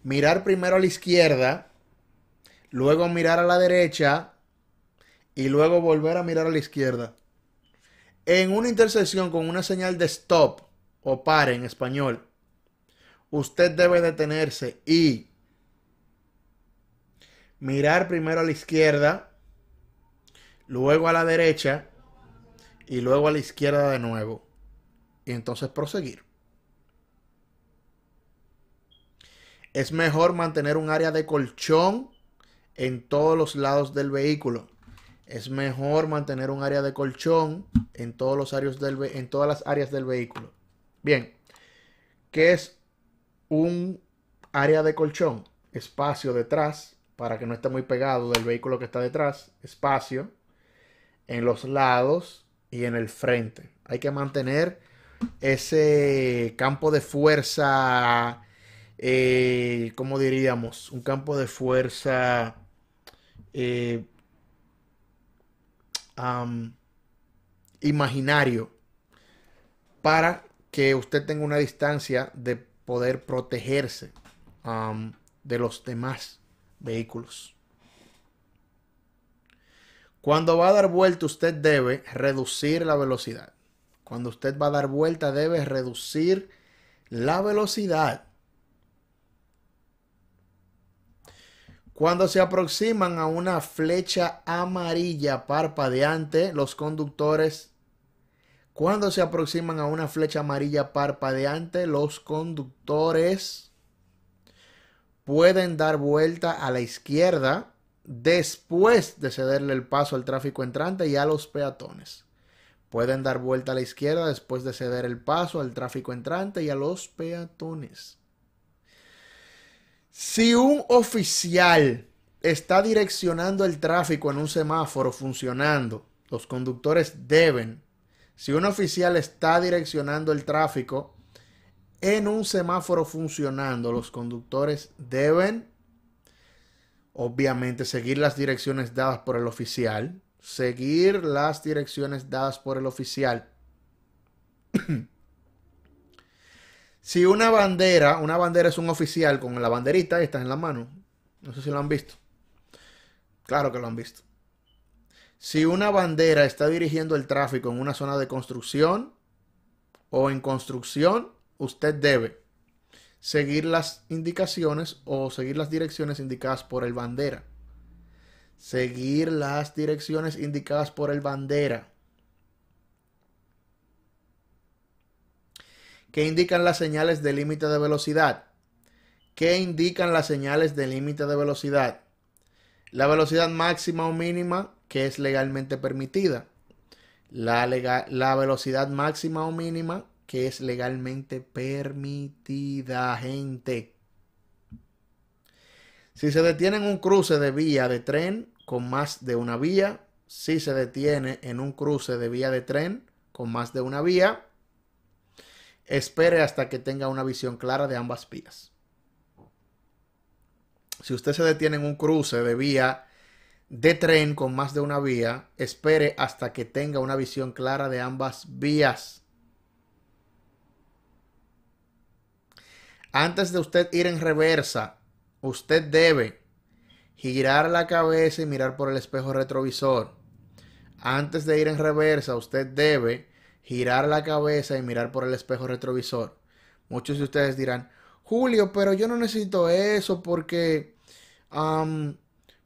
mirar primero a la izquierda, luego mirar a la derecha, y luego volver a mirar a la izquierda. En una intersección con una señal de stop o pare en español, usted debe detenerse y mirar primero a la izquierda, luego a la derecha y luego a la izquierda de nuevo. Y entonces proseguir. Es mejor mantener un área de colchón en todos los lados del vehículo. Es mejor mantener un área de colchón en, todos los áreas del en todas las áreas del vehículo. Bien, ¿qué es un área de colchón? Espacio detrás, para que no esté muy pegado del vehículo que está detrás. Espacio en los lados y en el frente. Hay que mantener ese campo de fuerza, eh, ¿cómo diríamos? Un campo de fuerza eh, imaginario para que usted tenga una distancia de poder protegerse de los demás vehículos. Cuando va a dar vuelta usted debe reducir la velocidad. Cuando usted va a dar vuelta debe reducir la velocidad. Cuando se aproximan a una flecha amarilla parpadeante, los conductores. Cuando se aproximan a una flecha amarilla parpadeante, los conductores pueden dar vuelta a la izquierda después de cederle el paso al tráfico entrante y a los peatones. Pueden dar vuelta a la izquierda después de ceder el paso al tráfico entrante y a los peatones. Si un oficial está direccionando el tráfico en un semáforo funcionando, los conductores deben, si un oficial está direccionando el tráfico en un semáforo funcionando, los conductores deben, obviamente, seguir las direcciones dadas por el oficial, seguir las direcciones dadas por el oficial. (clears throat) Si una bandera, una bandera es un oficial con la banderita está en la mano. No sé si lo han visto. Claro que lo han visto. Si una bandera está dirigiendo el tráfico en una zona de construcción o en construcción, usted debe seguir las indicaciones o seguir las direcciones indicadas por el bandera. Seguir las direcciones indicadas por el bandera. ¿Qué indican las señales de límite de velocidad? ¿Qué indican las señales de límite de velocidad? La velocidad máxima o mínima que es legalmente permitida. La, la velocidad máxima o mínima que es legalmente permitida, gente. Si se detiene en un cruce de vía de tren con más de una vía, si se detiene en un cruce de vía de tren con más de una vía, Espere hasta que tenga una visión clara de ambas vías. Si usted se detiene en un cruce de vía de tren con más de una vía, espere hasta que tenga una visión clara de ambas vías. Antes de usted ir en reversa, usted debe girar la cabeza y mirar por el espejo retrovisor. Antes de ir en reversa, usted debe girar la cabeza y mirar por el espejo retrovisor. Muchos de ustedes dirán, Julio, pero yo no necesito eso porque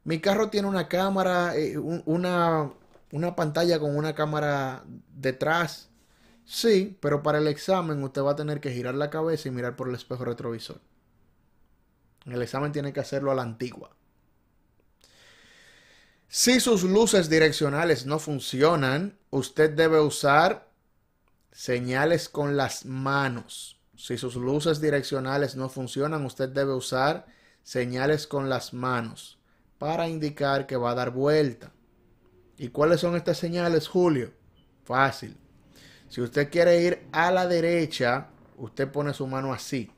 mi carro tiene una cámara, eh, una, una pantalla con una cámara detrás. Sí, pero para el examen usted va a tener que girar la cabeza y mirar por el espejo retrovisor. El examen tiene que hacerlo a la antigua. Si sus luces direccionales no funcionan, usted debe usar Señales con las manos. Si sus luces direccionales no funcionan, usted debe usar señales con las manos para indicar que va a dar vuelta. ¿Y cuáles son estas señales, Julio? Fácil. Si usted quiere ir a la derecha, usted pone su mano así.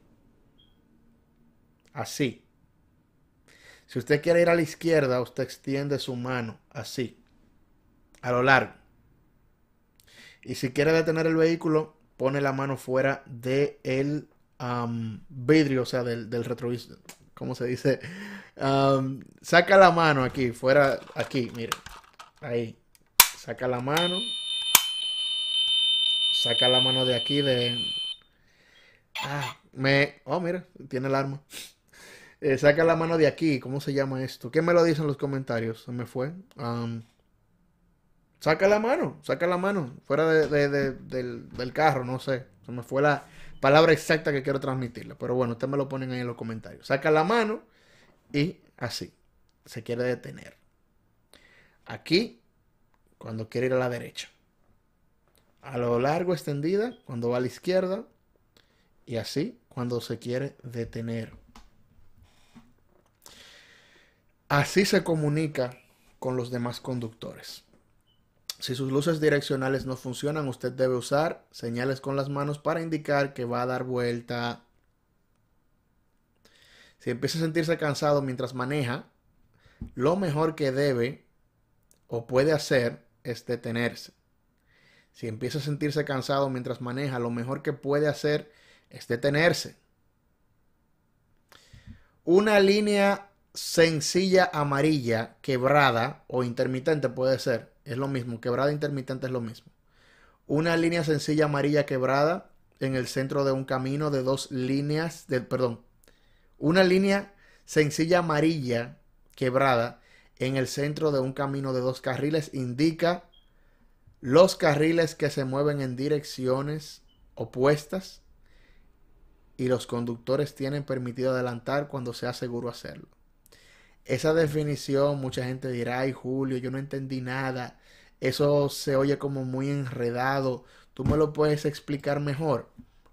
Así. Si usted quiere ir a la izquierda, usted extiende su mano así. A lo largo. Y si quiere detener el vehículo, pone la mano fuera del de vidrio, o sea, del, retrovisor. ¿Cómo se dice? saca la mano aquí, fuera, aquí, mire. Ahí. Saca la mano. Saca la mano de aquí, de... Ah, me... Oh, mira, tiene el arma. Eh, saca la mano de aquí, ¿cómo se llama esto? ¿Qué me lo dicen los comentarios? Se me fue saca la mano, saca la mano, fuera del, carro, no sé. Se me fue la palabra exacta que quiero transmitirle. Pero bueno, ustedes me lo ponen ahí en los comentarios. Saca la mano y así. Se quiere detener. Aquí, cuando quiere ir a la derecha. A lo largo extendida, cuando va a la izquierda. Y así, cuando se quiere detener. Así se comunica con los demás conductores. Si sus luces direccionales no funcionan, usted debe usar señales con las manos para indicar que va a dar vuelta. Si empieza a sentirse cansado mientras maneja, lo mejor que debe o puede hacer es detenerse. Si empieza a sentirse cansado mientras maneja, lo mejor que puede hacer es detenerse. Una línea sencilla amarilla, quebrada o intermitente puede ser es lo mismo, quebrada intermitente es lo mismo. Una línea sencilla amarilla quebrada en el centro de un camino de dos líneas, del perdón, una línea sencilla amarilla quebrada en el centro de un camino de dos carriles indica los carriles que se mueven en direcciones opuestas y los conductores tienen permitido adelantar cuando sea seguro hacerlo. Esa definición, mucha gente dirá, ay Julio, yo no entendí nada eso se oye como muy enredado, ¿tú me lo puedes explicar mejor?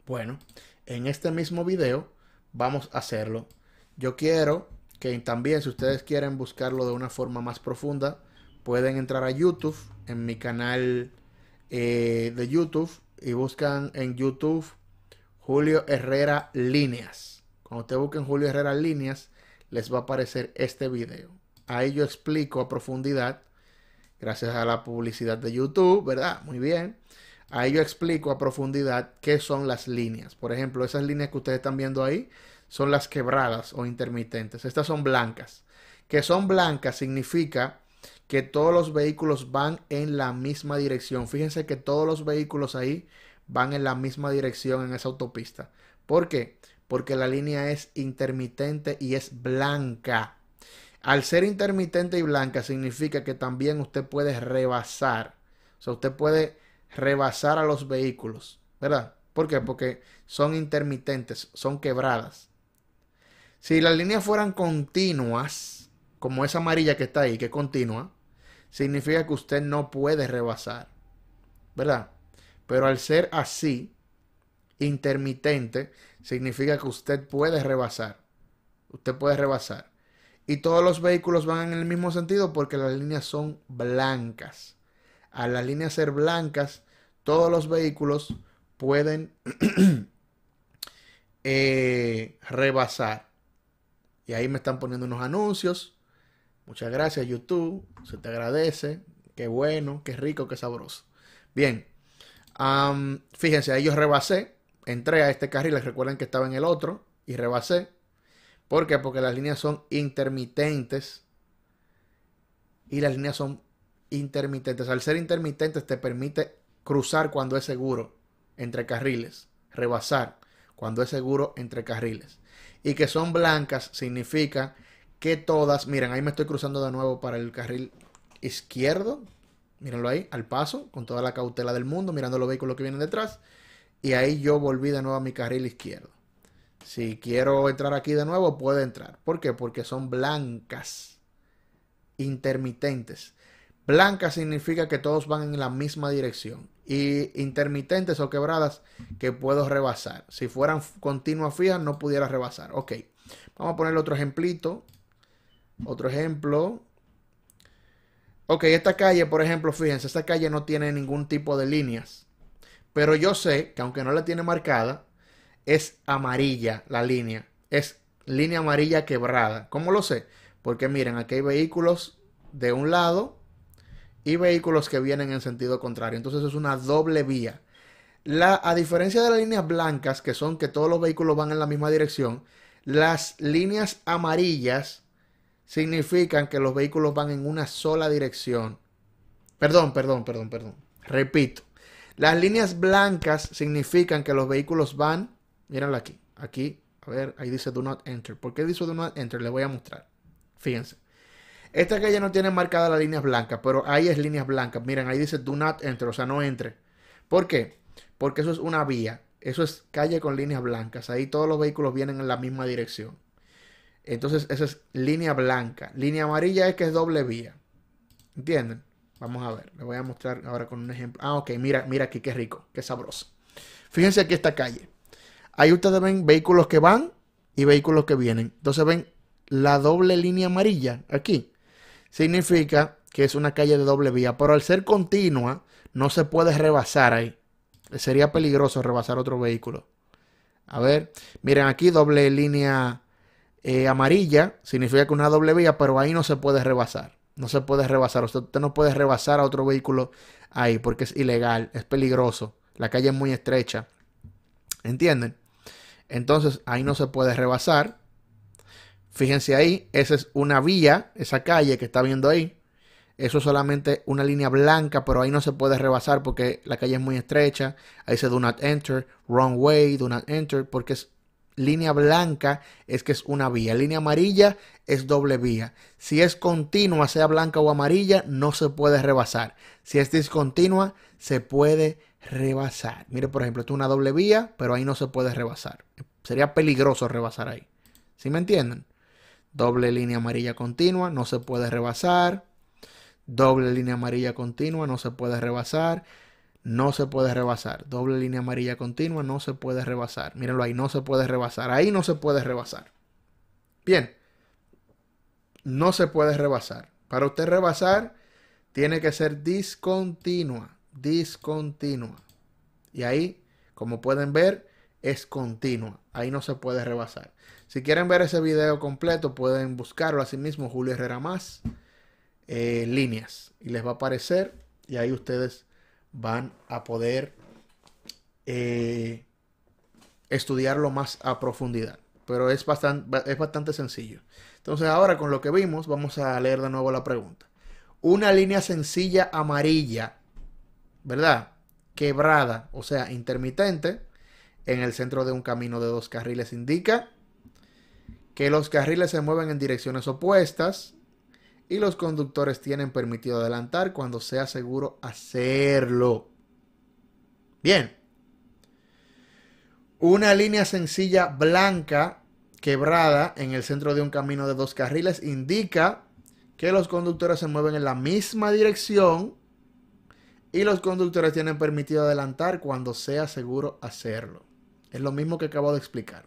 Bueno, en este mismo video vamos a hacerlo. Yo quiero que también si ustedes quieren buscarlo de una forma más profunda, pueden entrar a YouTube, en mi canal eh, de YouTube, y buscan en YouTube Julio Herrera Líneas. Cuando te busquen Julio Herrera Líneas, les va a aparecer este video. Ahí yo explico a profundidad gracias a la publicidad de YouTube, ¿verdad? Muy bien. Ahí yo explico a profundidad qué son las líneas. Por ejemplo, esas líneas que ustedes están viendo ahí son las quebradas o intermitentes. Estas son blancas. Que son blancas significa que todos los vehículos van en la misma dirección. Fíjense que todos los vehículos ahí van en la misma dirección en esa autopista. ¿Por qué? Porque la línea es intermitente y es blanca. Al ser intermitente y blanca significa que también usted puede rebasar. O sea, usted puede rebasar a los vehículos, ¿verdad? ¿Por qué? Porque son intermitentes, son quebradas. Si las líneas fueran continuas, como esa amarilla que está ahí, que es continua, significa que usted no puede rebasar, ¿verdad? Pero al ser así, intermitente, significa que usted puede rebasar. Usted puede rebasar. Y todos los vehículos van en el mismo sentido porque las líneas son blancas. A las líneas ser blancas, todos los vehículos pueden (clears throat) eh, rebasar. Y ahí me están poniendo unos anuncios. Muchas gracias YouTube. Se te agradece. Qué bueno, qué rico, qué sabroso. Bien. fíjense, ahí yo rebasé. Entré a este carril. Recuerden que estaba en el otro. Y rebasé. ¿Por qué? Porque las líneas son intermitentes y las líneas son intermitentes. Al ser intermitentes te permite cruzar cuando es seguro entre carriles, rebasar cuando es seguro entre carriles. Y que son blancas significa que todas, miren, ahí me estoy cruzando de nuevo para el carril izquierdo, mírenlo ahí, al paso, con toda la cautela del mundo, mirando los vehículos que vienen detrás. Y ahí yo volví de nuevo a mi carril izquierdo. Si quiero entrar aquí de nuevo, puedo entrar. ¿Por qué? Porque son blancas, intermitentes. Blanca significa que todos van en la misma dirección. Y intermitentes o quebradas que puedo rebasar. Si fueran continuas fijas, no pudiera rebasar. Ok. Vamos a poner otro ejemplito. Otro ejemplo. Ok, esta calle, por ejemplo, fíjense, esta calle no tiene ningún tipo de líneas. Pero yo sé que aunque no la tiene marcada, es amarilla la línea. Es línea amarilla quebrada. ¿Cómo lo sé? Porque miren, aquí hay vehículos de un lado y vehículos que vienen en sentido contrario. Entonces es una doble vía. La, a diferencia de las líneas blancas, que son que todos los vehículos van en la misma dirección, las líneas amarillas significan que los vehículos van en una sola dirección. Perdón, perdón, perdón, perdón. Repito. Las líneas blancas significan que los vehículos van Míralo aquí. Aquí, a ver, ahí dice do not enter. ¿Por qué dice do not enter? Le voy a mostrar. Fíjense. Esta calle no tiene marcada las líneas blancas, pero ahí es líneas blancas. Miren, ahí dice do not enter, o sea, no entre. ¿Por qué? Porque eso es una vía. Eso es calle con líneas blancas. Ahí todos los vehículos vienen en la misma dirección. Entonces, esa es línea blanca. Línea amarilla es que es doble vía. ¿Entienden? Vamos a ver. le voy a mostrar ahora con un ejemplo. Ah, ok. Mira, mira aquí, qué rico, qué sabroso. Fíjense aquí esta calle. Ahí ustedes ven vehículos que van y vehículos que vienen. Entonces ven la doble línea amarilla aquí. Significa que es una calle de doble vía, pero al ser continua no se puede rebasar ahí. Sería peligroso rebasar otro vehículo. A ver, miren aquí doble línea eh, amarilla, significa que una doble vía, pero ahí no se puede rebasar. No se puede rebasar, usted no puede rebasar a otro vehículo ahí porque es ilegal, es peligroso. La calle es muy estrecha. ¿Entienden? Entonces ahí no se puede rebasar. Fíjense ahí, esa es una vía, esa calle que está viendo ahí. Eso es solamente una línea blanca, pero ahí no se puede rebasar porque la calle es muy estrecha. Ahí se do not enter, wrong way, do not enter, porque es línea blanca es que es una vía, línea amarilla es doble vía. Si es continua, sea blanca o amarilla, no se puede rebasar. Si es discontinua, se puede rebasar. Mire, por ejemplo, esto es una doble vía, pero ahí no se puede rebasar. Sería peligroso rebasar ahí. ¿Sí me entienden? Doble línea amarilla continua, no se puede rebasar. Doble línea amarilla continua, no se puede rebasar. No se puede rebasar. Doble línea amarilla continua, no se puede rebasar. Mírenlo ahí, no se puede rebasar. Ahí no se puede rebasar. Bien. No se puede rebasar. Para usted rebasar, tiene que ser discontinua discontinua. Y ahí, como pueden ver, es continua. Ahí no se puede rebasar. Si quieren ver ese video completo, pueden buscarlo así mismo, Julio Herrera Más, eh, líneas. Y les va a aparecer y ahí ustedes van a poder eh, estudiarlo más a profundidad. Pero es bastante, es bastante sencillo. Entonces ahora con lo que vimos, vamos a leer de nuevo la pregunta. Una línea sencilla amarilla ¿verdad? Quebrada, o sea, intermitente, en el centro de un camino de dos carriles indica que los carriles se mueven en direcciones opuestas y los conductores tienen permitido adelantar cuando sea seguro hacerlo. Bien. Una línea sencilla blanca quebrada en el centro de un camino de dos carriles indica que los conductores se mueven en la misma dirección y los conductores tienen permitido adelantar cuando sea seguro hacerlo. Es lo mismo que acabo de explicar.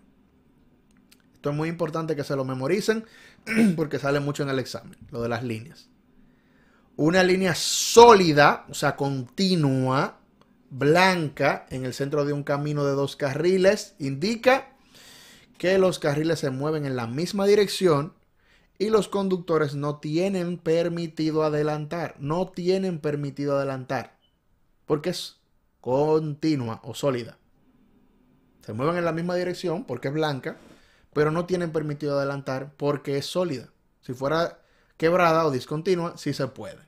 Esto es muy importante que se lo memoricen (clears throat) porque sale mucho en el examen, lo de las líneas. Una línea sólida, o sea, continua, blanca, en el centro de un camino de dos carriles, indica que los carriles se mueven en la misma dirección y los conductores no tienen permitido adelantar, no tienen permitido adelantar porque es continua o sólida. Se mueven en la misma dirección porque es blanca, pero no tienen permitido adelantar porque es sólida. Si fuera quebrada o discontinua, sí se puede.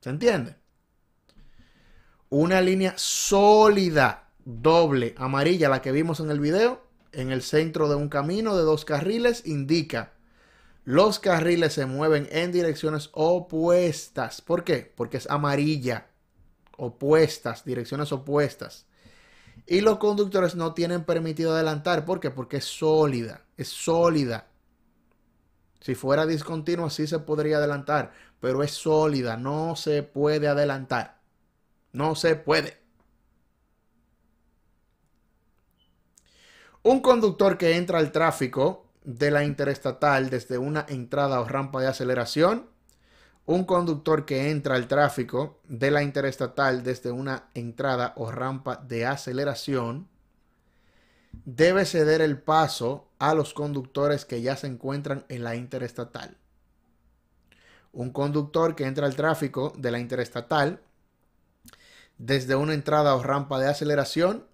¿Se entiende? Una línea sólida, doble, amarilla, la que vimos en el video, en el centro de un camino de dos carriles, indica los carriles se mueven en direcciones opuestas. ¿Por qué? Porque es amarilla opuestas, direcciones opuestas. Y los conductores no tienen permitido adelantar. ¿Por qué? Porque es sólida. Es sólida. Si fuera discontinua, sí se podría adelantar. Pero es sólida. No se puede adelantar. No se puede. Un conductor que entra al tráfico de la interestatal desde una entrada o rampa de aceleración un conductor que entra al tráfico de la interestatal desde una entrada o rampa de aceleración debe ceder el paso a los conductores que ya se encuentran en la interestatal. Un conductor que entra al tráfico de la interestatal desde una entrada o rampa de aceleración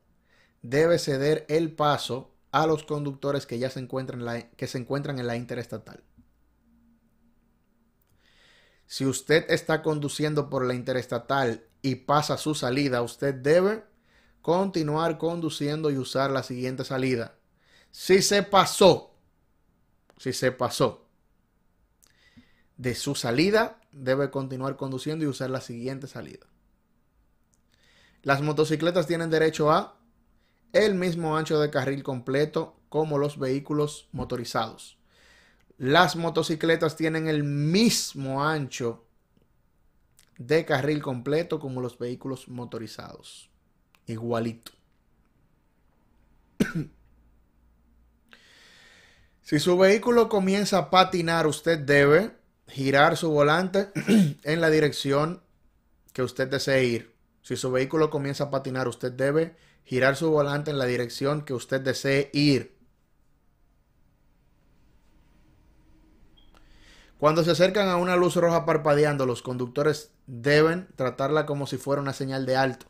debe ceder el paso a los conductores que ya se encuentran en la, que se encuentran en la interestatal. Si usted está conduciendo por la interestatal y pasa su salida, usted debe continuar conduciendo y usar la siguiente salida. Si se pasó, si se pasó de su salida, debe continuar conduciendo y usar la siguiente salida. Las motocicletas tienen derecho a el mismo ancho de carril completo como los vehículos motorizados. Las motocicletas tienen el mismo ancho de carril completo como los vehículos motorizados. Igualito. (clears throat) si su vehículo comienza a patinar, usted debe girar su volante (clears throat) en la dirección que usted desee ir. Si su vehículo comienza a patinar, usted debe girar su volante en la dirección que usted desee ir. Cuando se acercan a una luz roja parpadeando, los conductores deben tratarla como si fuera una señal de alto.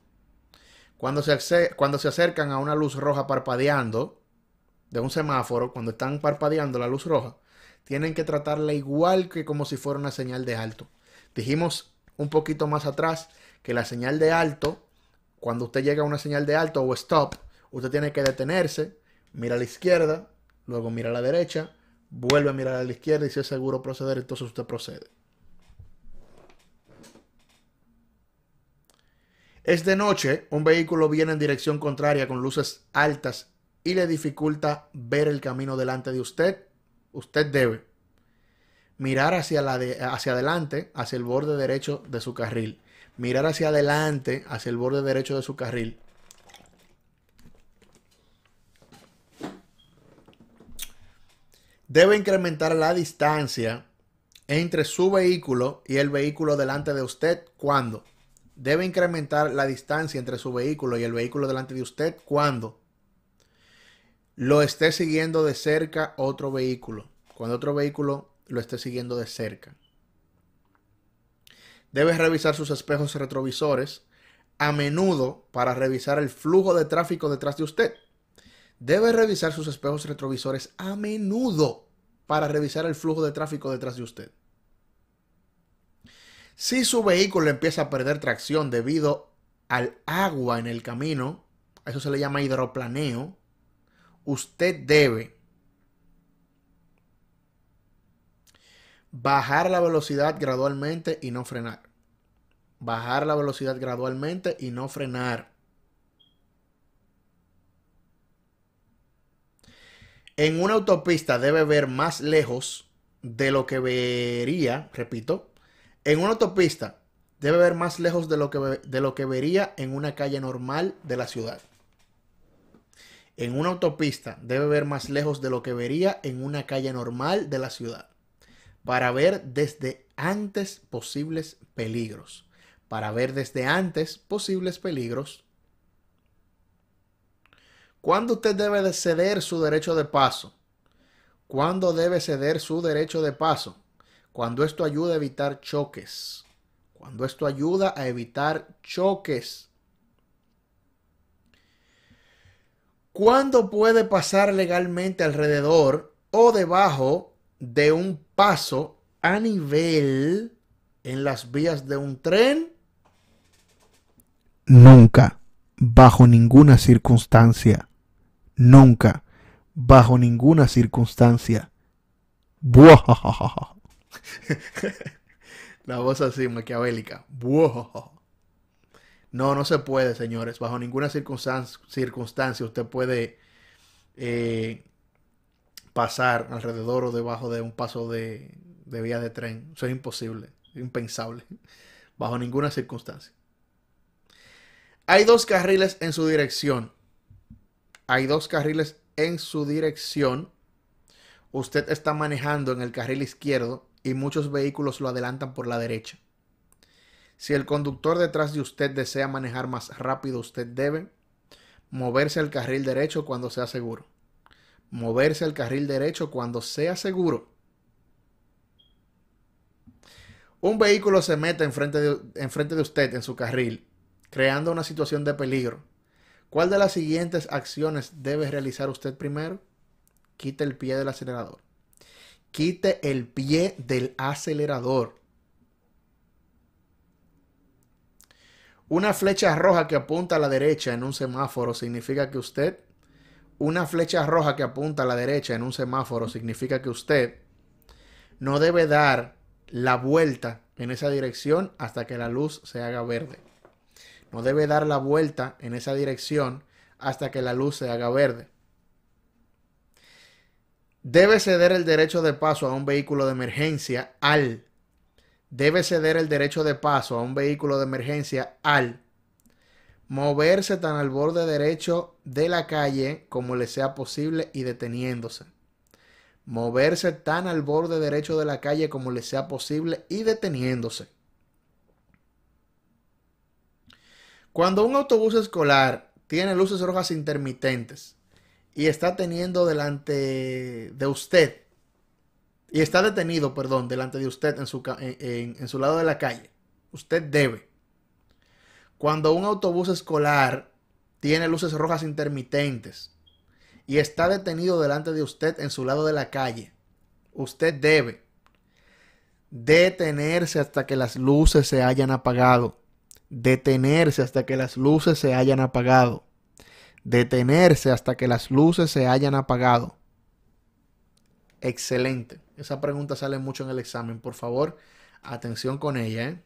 Cuando se, cuando se acercan a una luz roja parpadeando, de un semáforo, cuando están parpadeando la luz roja, tienen que tratarla igual que como si fuera una señal de alto. Dijimos un poquito más atrás que la señal de alto, cuando usted llega a una señal de alto o stop, usted tiene que detenerse, mira a la izquierda, luego mira a la derecha, vuelve a mirar a la izquierda y si es seguro proceder, entonces usted procede. Es de noche, un vehículo viene en dirección contraria con luces altas y le dificulta ver el camino delante de usted. Usted debe mirar hacia, la hacia adelante, hacia el borde derecho de su carril. Mirar hacia adelante, hacia el borde derecho de su carril. debe incrementar la distancia entre su vehículo y el vehículo delante de usted cuando debe incrementar la distancia entre su vehículo y el vehículo delante de usted cuando lo esté siguiendo de cerca otro vehículo, cuando otro vehículo lo esté siguiendo de cerca. Debe revisar sus espejos retrovisores a menudo para revisar el flujo de tráfico detrás de usted. Debe revisar sus espejos retrovisores a menudo para revisar el flujo de tráfico detrás de usted. Si su vehículo empieza a perder tracción debido al agua en el camino, eso se le llama hidroplaneo, usted debe bajar la velocidad gradualmente y no frenar. Bajar la velocidad gradualmente y no frenar. En una autopista debe ver más lejos de lo que vería, repito, en una autopista debe ver más lejos de lo que, de lo que vería en una calle normal de la ciudad. En una autopista debe ver más lejos de lo que vería en una calle normal de la ciudad para ver desde antes posibles peligros. Para ver desde antes posibles peligros ¿Cuándo usted debe ceder su derecho de paso? ¿Cuándo debe ceder su derecho de paso? Cuando esto ayuda a evitar choques. Cuando esto ayuda a evitar choques. ¿Cuándo puede pasar legalmente alrededor o debajo de un paso a nivel en las vías de un tren? Nunca, bajo ninguna circunstancia nunca, bajo ninguna circunstancia. (laughs) La voz así, maquiavélica. No, no se puede, señores. Bajo ninguna circunstancia, usted puede eh, pasar alrededor o debajo de un paso de, vía de tren. Eso es imposible, impensable. Bajo ninguna circunstancia. Hay dos carriles en su dirección hay dos carriles en su dirección. Usted está manejando en el carril izquierdo y muchos vehículos lo adelantan por la derecha. Si el conductor detrás de usted desea manejar más rápido, usted debe moverse al carril derecho cuando sea seguro. Moverse al carril derecho cuando sea seguro. Un vehículo se mete enfrente de, de usted en su carril, creando una situación de peligro. ¿Cuál de las siguientes acciones debe realizar usted primero? Quite el pie del acelerador. Quite el pie del acelerador. Una flecha roja que apunta a la derecha en un semáforo significa que usted... Una flecha roja que apunta a la derecha en un semáforo significa que usted no debe dar la vuelta en esa dirección hasta que la luz se haga verde. No debe dar la vuelta en esa dirección hasta que la luz se haga verde. Debe ceder el derecho de paso a un vehículo de emergencia al. Debe ceder el derecho de paso a un vehículo de emergencia al. Moverse tan al borde derecho de la calle como le sea posible y deteniéndose. Moverse tan al borde derecho de la calle como le sea posible y deteniéndose. Cuando un autobús escolar tiene luces rojas intermitentes y está teniendo delante de usted, y está detenido, perdón, delante de usted en su, en, su lado de la calle, usted debe. Cuando un autobús escolar tiene luces rojas intermitentes y está detenido delante de usted en su lado de la calle, usted debe detenerse hasta que las luces se hayan apagado detenerse hasta que las luces se hayan apagado. Detenerse hasta que las luces se hayan apagado. Excelente. Esa pregunta sale mucho en el examen. Por favor, atención con ella. ¿eh?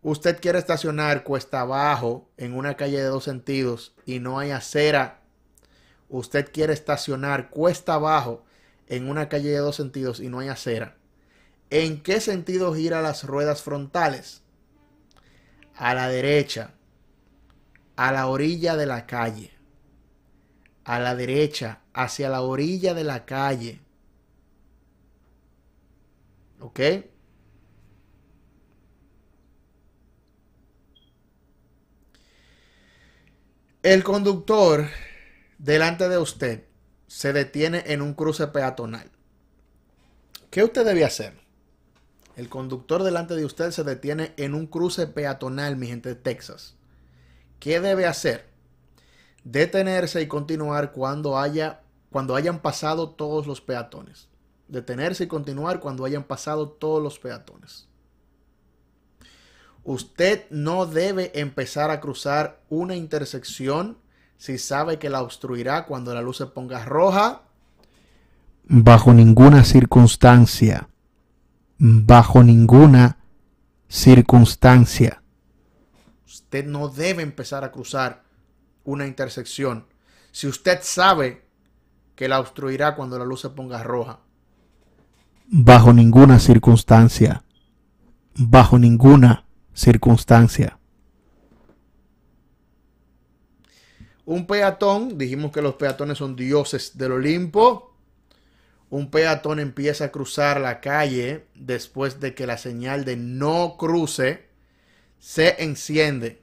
Usted quiere estacionar cuesta abajo en una calle de dos sentidos y no hay acera. Usted quiere estacionar cuesta abajo en una calle de dos sentidos y no hay acera. ¿En qué sentido gira las ruedas frontales? a la derecha, a la orilla de la calle, a la derecha, hacia la orilla de la calle. ¿Ok? El conductor delante de usted se detiene en un cruce peatonal. ¿Qué usted debe hacer? El conductor delante de usted se detiene en un cruce peatonal, mi gente de Texas. ¿Qué debe hacer? Detenerse y continuar cuando haya cuando hayan pasado todos los peatones. Detenerse y continuar cuando hayan pasado todos los peatones. Usted no debe empezar a cruzar una intersección si sabe que la obstruirá cuando la luz se ponga roja. Bajo ninguna circunstancia bajo ninguna circunstancia. Usted no debe empezar a cruzar una intersección si usted sabe que la obstruirá cuando la luz se ponga roja. Bajo ninguna circunstancia. Bajo ninguna circunstancia. Un peatón, dijimos que los peatones son dioses del Olimpo, un peatón empieza a cruzar la calle después de que la señal de no cruce se enciende.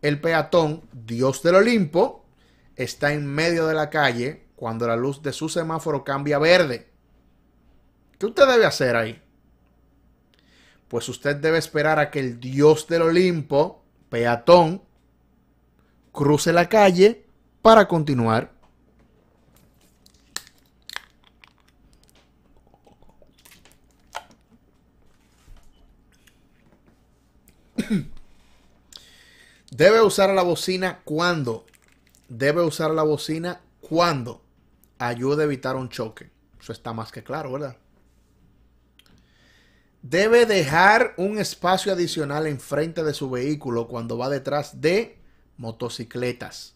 El peatón, Dios del Olimpo, está en medio de la calle cuando la luz de su semáforo cambia a verde. ¿Qué usted debe hacer ahí? Pues usted debe esperar a que el Dios del Olimpo, peatón, cruce la calle para continuar. (clears throat) Debe usar la bocina cuando. Debe usar la bocina cuando ayude a evitar un choque. Eso está más que claro, ¿verdad? Debe dejar un espacio adicional enfrente de su vehículo cuando va detrás de motocicletas.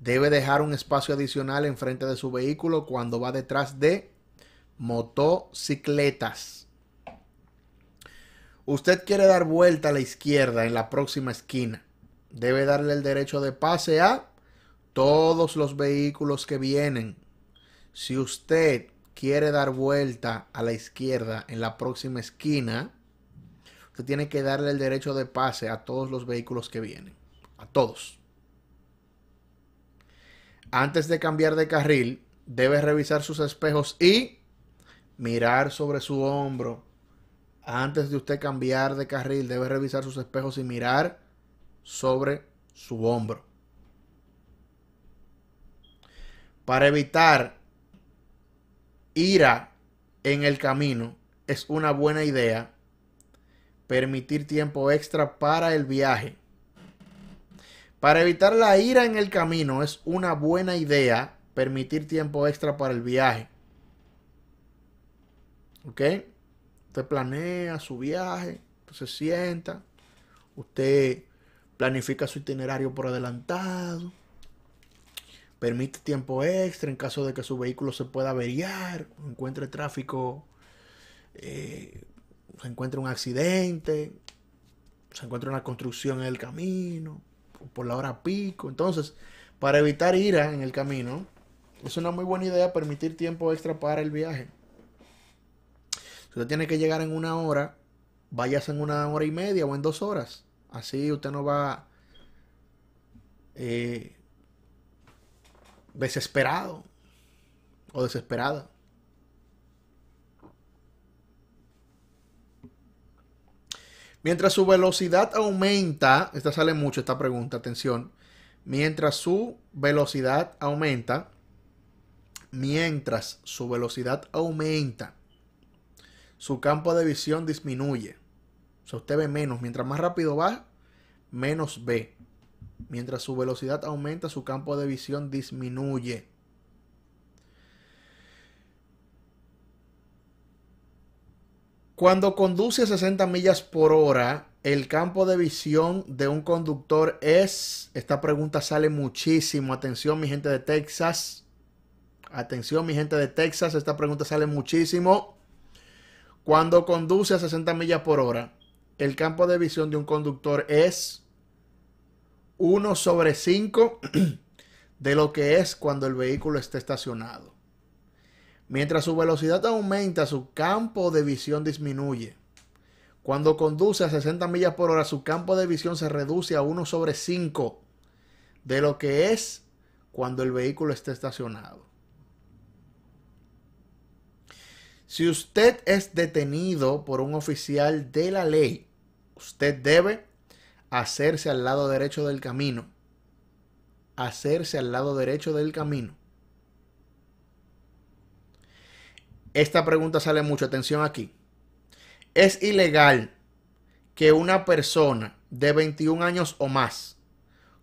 Debe dejar un espacio adicional enfrente de su vehículo cuando va detrás de motocicletas. Usted quiere dar vuelta a la izquierda en la próxima esquina. Debe darle el derecho de pase a todos los vehículos que vienen. Si usted quiere dar vuelta a la izquierda en la próxima esquina, usted tiene que darle el derecho de pase a todos los vehículos que vienen. A todos. Antes de cambiar de carril, debe revisar sus espejos y mirar sobre su hombro antes de usted cambiar de carril, debe revisar sus espejos y mirar sobre su hombro. Para evitar ira en el camino, es una buena idea permitir tiempo extra para el viaje. Para evitar la ira en el camino, es una buena idea permitir tiempo extra para el viaje. ¿Ok? planea su viaje, se sienta, usted planifica su itinerario por adelantado, permite tiempo extra en caso de que su vehículo se pueda averiar, encuentre tráfico, eh, se encuentre un accidente, se encuentre una construcción en el camino, por la hora pico. Entonces, para evitar ira en el camino, es una muy buena idea permitir tiempo extra para el viaje. Si usted tiene que llegar en una hora, váyase en una hora y media o en dos horas. Así usted no va eh, desesperado o desesperada. Mientras su velocidad aumenta, esta sale mucho esta pregunta, atención. Mientras su velocidad aumenta, mientras su velocidad aumenta, su campo de visión disminuye. O sea, usted ve menos. Mientras más rápido va, menos ve. Mientras su velocidad aumenta, su campo de visión disminuye. Cuando conduce a 60 millas por hora, el campo de visión de un conductor es, esta pregunta sale muchísimo, atención mi gente de Texas, atención mi gente de Texas, esta pregunta sale muchísimo. Cuando conduce a 60 millas por hora, el campo de visión de un conductor es 1 sobre 5 (clears throat) de lo que es cuando el vehículo está estacionado. Mientras su velocidad aumenta, su campo de visión disminuye. Cuando conduce a 60 millas por hora, su campo de visión se reduce a 1 sobre 5 de lo que es cuando el vehículo está estacionado. Si usted es detenido por un oficial de la ley, usted debe hacerse al lado derecho del camino. Hacerse al lado derecho del camino. Esta pregunta sale mucho, atención aquí. ¿Es ilegal que una persona de 21 años o más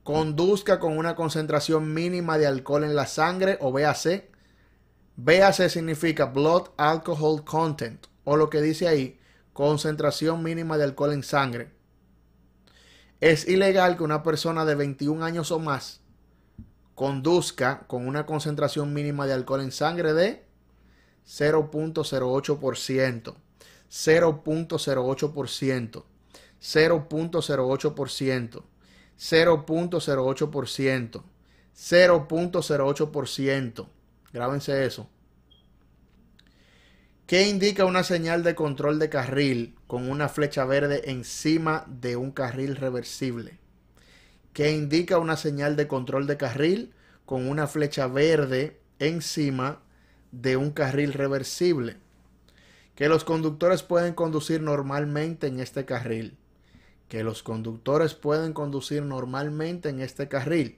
conduzca con una concentración mínima de alcohol en la sangre o BAC. BAC significa Blood Alcohol Content, o lo que dice ahí, concentración mínima de alcohol en sangre. Es ilegal que una persona de 21 años o más conduzca con una concentración mínima de alcohol en sangre de 0.08%, 0.08%, 0.08%, 0.08%, 0.08%, Grábense eso. ¿Qué indica una señal de control de carril con una flecha verde encima de un carril reversible? ¿Qué indica una señal de control de carril con una flecha verde encima de un carril reversible? Que los conductores pueden conducir normalmente en este carril. Que los conductores pueden conducir normalmente en este carril.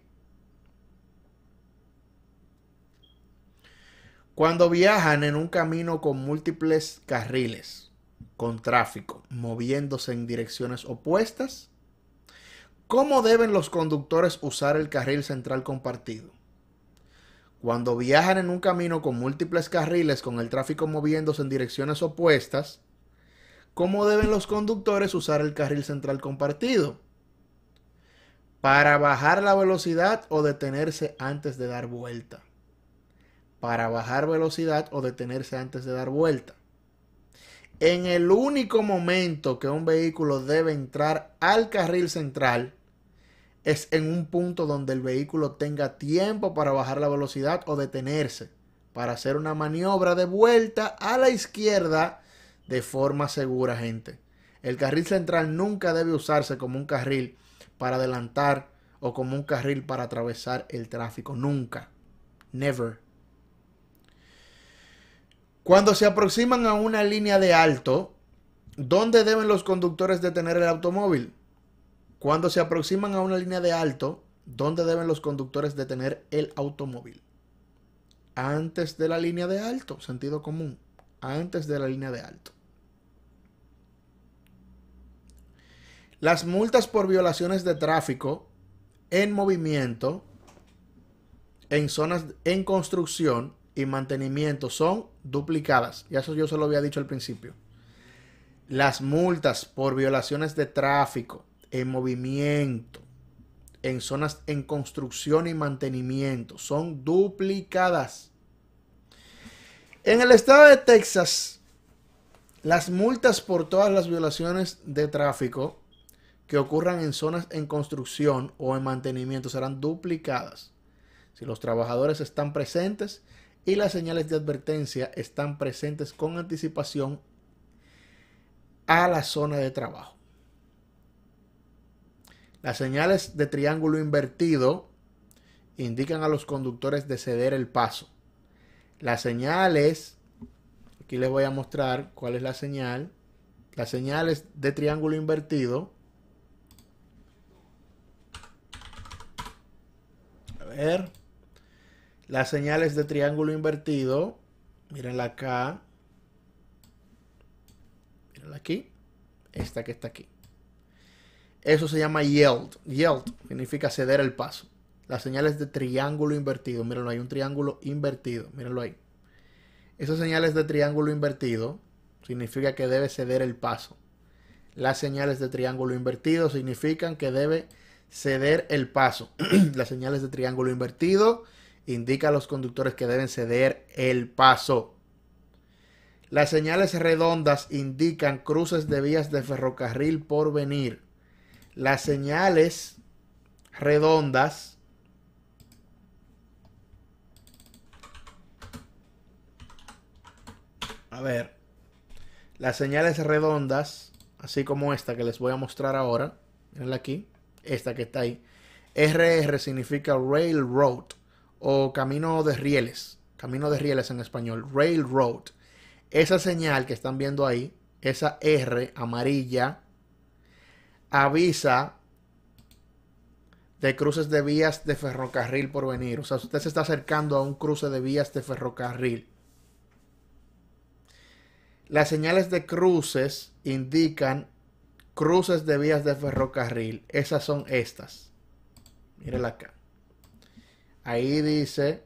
Cuando viajan en un camino con múltiples carriles, con tráfico, moviéndose en direcciones opuestas, ¿cómo deben los conductores usar el carril central compartido? Cuando viajan en un camino con múltiples carriles, con el tráfico moviéndose en direcciones opuestas, ¿cómo deben los conductores usar el carril central compartido? Para bajar la velocidad o detenerse antes de dar vuelta para bajar velocidad o detenerse antes de dar vuelta. En el único momento que un vehículo debe entrar al carril central es en un punto donde el vehículo tenga tiempo para bajar la velocidad o detenerse para hacer una maniobra de vuelta a la izquierda de forma segura, gente. El carril central nunca debe usarse como un carril para adelantar o como un carril para atravesar el tráfico. Nunca. Never. Cuando se aproximan a una línea de alto, ¿dónde deben los conductores detener el automóvil? Cuando se aproximan a una línea de alto, ¿dónde deben los conductores detener el automóvil? Antes de la línea de alto, sentido común, antes de la línea de alto. Las multas por violaciones de tráfico en movimiento en zonas en construcción y mantenimiento son duplicadas. Y eso yo se lo había dicho al principio. Las multas por violaciones de tráfico en movimiento, en zonas en construcción y mantenimiento, son duplicadas. En el estado de Texas, las multas por todas las violaciones de tráfico que ocurran en zonas en construcción o en mantenimiento serán duplicadas. Si los trabajadores están presentes, y las señales de advertencia están presentes con anticipación a la zona de trabajo. Las señales de triángulo invertido indican a los conductores de ceder el paso. Las señales, aquí les voy a mostrar cuál es la señal. Las señales de triángulo invertido. A ver. Las señales de triángulo invertido, mírenla acá, mírenla aquí, esta que está aquí. Eso se llama yield. Yield significa ceder el paso. Las señales de triángulo invertido, mírenlo, hay un triángulo invertido, mírenlo ahí. Esas señales de triángulo invertido significa que debe ceder el paso. Las señales de triángulo invertido significan que debe ceder el paso. (clears throat) Las señales de triángulo invertido indica a los conductores que deben ceder el paso. Las señales redondas indican cruces de vías de ferrocarril por venir. Las señales redondas A ver. Las señales redondas, así como esta que les voy a mostrar ahora, mirenla aquí, esta que está ahí. RR significa Railroad o camino de rieles, camino de rieles en español, railroad. Esa señal que están viendo ahí, esa R amarilla, avisa de cruces de vías de ferrocarril por venir. O sea, usted se está acercando a un cruce de vías de ferrocarril. Las señales de cruces indican cruces de vías de ferrocarril. Esas son estas. Mírenla acá ahí dice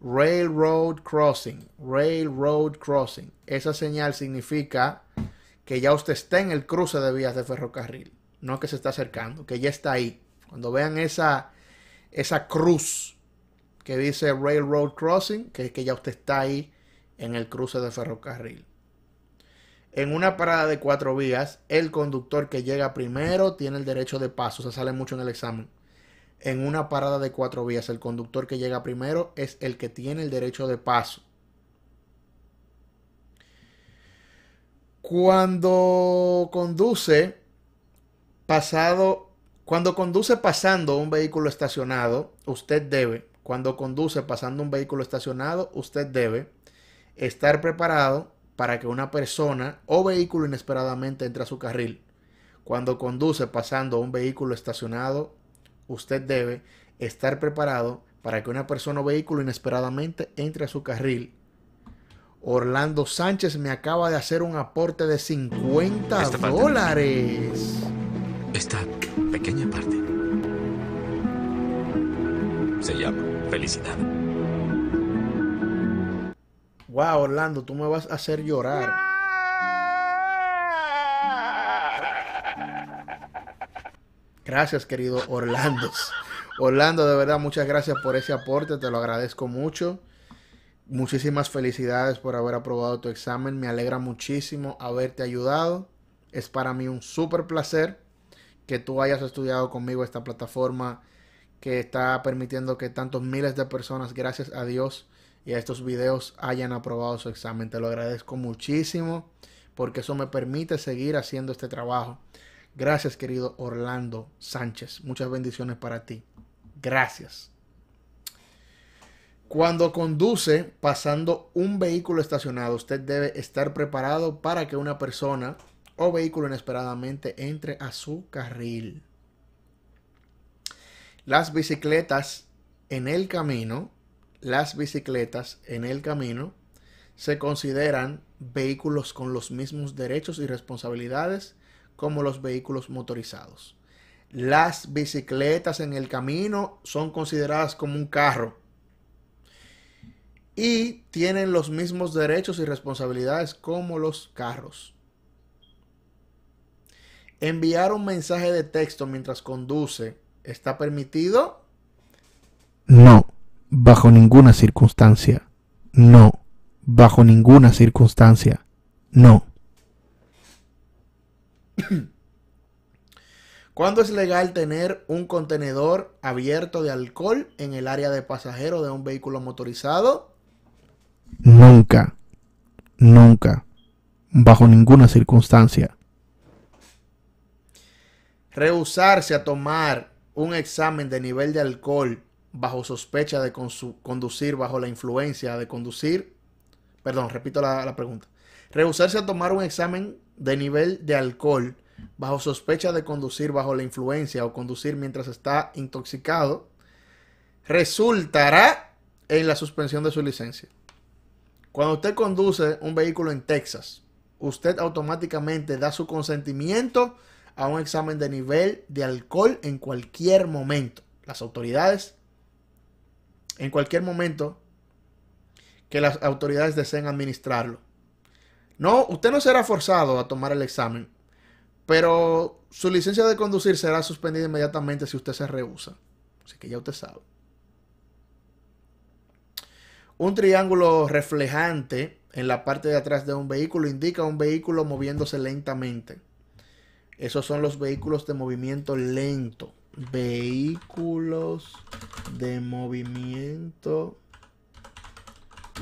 Railroad Crossing, Railroad Crossing. Esa señal significa que ya usted está en el cruce de vías de ferrocarril, no que se está acercando, que ya está ahí. Cuando vean esa, esa cruz que dice Railroad Crossing, que es que ya usted está ahí en el cruce de ferrocarril. En una parada de cuatro vías, el conductor que llega primero tiene el derecho de paso. O Se sale mucho en el examen en una parada de cuatro vías, el conductor que llega primero es el que tiene el derecho de paso. Cuando conduce pasado, cuando conduce pasando un vehículo estacionado, usted debe, cuando conduce pasando un vehículo estacionado, usted debe estar preparado para que una persona o vehículo inesperadamente entre a su carril. Cuando conduce pasando un vehículo estacionado, usted debe estar preparado para que una persona o vehículo inesperadamente entre a su carril. Orlando Sánchez me acaba de hacer un aporte de 50 dólares. Esta pequeña parte se llama felicidad. Wow, Orlando, tú me vas a hacer llorar. Gracias, querido Orlando. Orlando, de verdad, muchas gracias por ese aporte, te lo agradezco mucho. Muchísimas felicidades por haber aprobado tu examen, me alegra muchísimo haberte ayudado. Es para mí un súper placer que tú hayas estudiado conmigo esta plataforma que está permitiendo que tantos miles de personas, gracias a Dios y a estos videos, hayan aprobado su examen. Te lo agradezco muchísimo porque eso me permite seguir haciendo este trabajo Gracias, querido Orlando Sánchez. Muchas bendiciones para ti. Gracias. Cuando conduce pasando un vehículo estacionado, usted debe estar preparado para que una persona o vehículo inesperadamente entre a su carril. Las bicicletas en el camino, las bicicletas en el camino se consideran vehículos con los mismos derechos y responsabilidades como los vehículos motorizados. Las bicicletas en el camino son consideradas como un carro y tienen los mismos derechos y responsabilidades como los carros. Enviar un mensaje de texto mientras conduce, ¿está permitido? No, bajo ninguna circunstancia. No, bajo ninguna circunstancia. No. (clears throat) ¿Cuándo es legal tener un contenedor abierto de alcohol en el área de pasajero de un vehículo motorizado? Nunca, nunca, bajo ninguna circunstancia. Rehusarse a tomar un examen de nivel de alcohol bajo sospecha de conducir bajo la influencia de conducir. Perdón, repito la, la pregunta. Rehusarse a tomar un examen de nivel de alcohol bajo sospecha de conducir bajo la influencia o conducir mientras está intoxicado resultará en la suspensión de su licencia. Cuando usted conduce un vehículo en Texas, usted automáticamente da su consentimiento a un examen de nivel de alcohol en cualquier momento. Las autoridades, en cualquier momento que las autoridades deseen administrarlo. No, usted no será forzado a tomar el examen, pero su licencia de conducir será suspendida inmediatamente si usted se rehúsa. Así que ya usted sabe. Un triángulo reflejante en la parte de atrás de un vehículo indica un vehículo moviéndose lentamente. Esos son los vehículos de movimiento lento. Vehículos de movimiento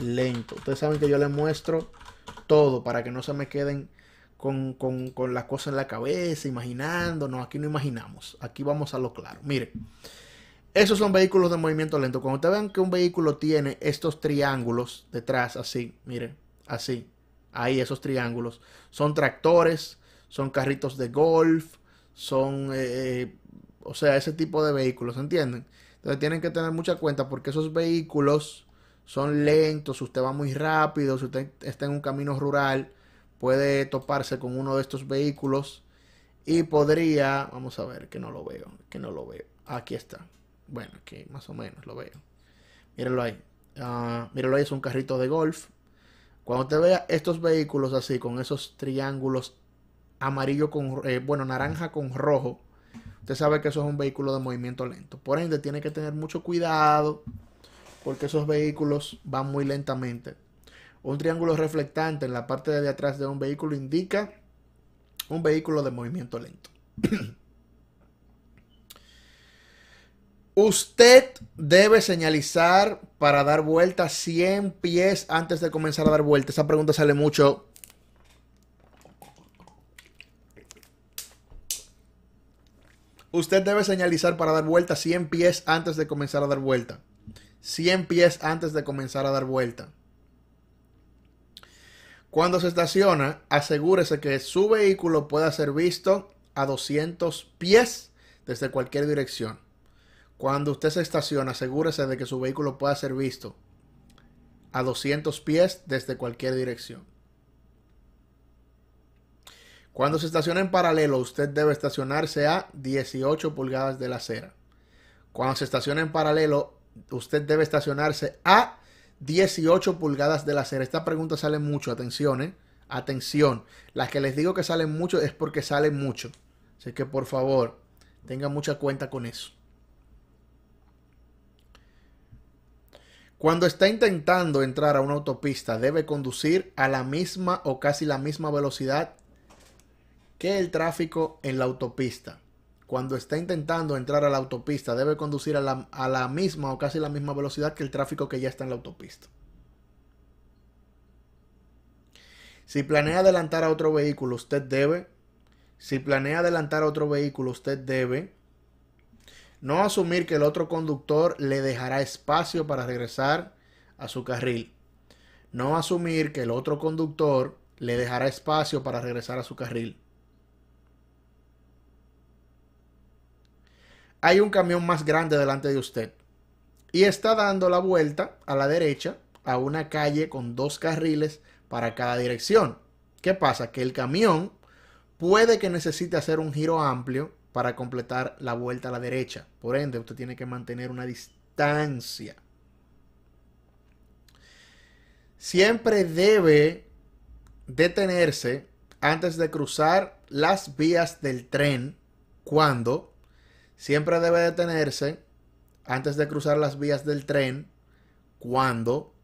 lento. Ustedes saben que yo les muestro todo para que no se me queden con, con, con las cosas en la cabeza, imaginándonos. Aquí no imaginamos, aquí vamos a lo claro. Mire, esos son vehículos de movimiento lento. Cuando te vean que un vehículo tiene estos triángulos detrás, así, mire, así, ahí esos triángulos, son tractores, son carritos de golf, son, eh, eh, o sea, ese tipo de vehículos, ¿entienden? Entonces tienen que tener mucha cuenta porque esos vehículos son lentos, usted va muy rápido, si usted está en un camino rural, puede toparse con uno de estos vehículos y podría, vamos a ver que no lo veo, que no lo veo. Aquí está. Bueno, aquí más o menos lo veo. míralo ahí. Ah, míralo ahí, es un carrito de golf. Cuando usted vea estos vehículos así, con esos triángulos amarillo con, eh, bueno, naranja con rojo, usted sabe que eso es un vehículo de movimiento lento. Por ende, tiene que tener mucho cuidado porque esos vehículos van muy lentamente. Un triángulo reflectante en la parte de atrás de un vehículo indica un vehículo de movimiento lento. (clears throat) Usted debe señalizar para dar vuelta 100 pies antes de comenzar a dar vuelta. Esa pregunta sale mucho. Usted debe señalizar para dar vuelta 100 pies antes de comenzar a dar vuelta. 100 pies antes de comenzar a dar vuelta. Cuando se estaciona, asegúrese que su vehículo pueda ser visto a 200 pies desde cualquier dirección. Cuando usted se estaciona, asegúrese de que su vehículo pueda ser visto a 200 pies desde cualquier dirección. Cuando se estaciona en paralelo, usted debe estacionarse a 18 pulgadas de la acera. Cuando se estaciona en paralelo usted debe estacionarse a 18 pulgadas de la acera. Esta pregunta sale mucho, atención, ¿eh? Atención. Las que les digo que salen mucho es porque salen mucho. Así que por favor, tengan mucha cuenta con eso. Cuando está intentando entrar a una autopista, debe conducir a la misma o casi la misma velocidad que el tráfico en la autopista cuando está intentando entrar a la autopista, debe conducir a la, misma o casi la misma velocidad que el tráfico que ya está en la autopista. Si planea adelantar a otro vehículo, usted debe. Si planea adelantar a otro vehículo, usted debe. No asumir que el otro conductor le dejará espacio para regresar a su carril. No asumir que el otro conductor le dejará espacio para regresar a su carril. hay un camión más grande delante de usted y está dando la vuelta a la derecha a una calle con dos carriles para cada dirección. ¿Qué pasa? Que el camión puede que necesite hacer un giro amplio para completar la vuelta a la derecha. Por ende, usted tiene que mantener una distancia. Siempre debe detenerse antes de cruzar las vías del tren cuando Siempre debe detenerse antes de cruzar las vías del tren cuando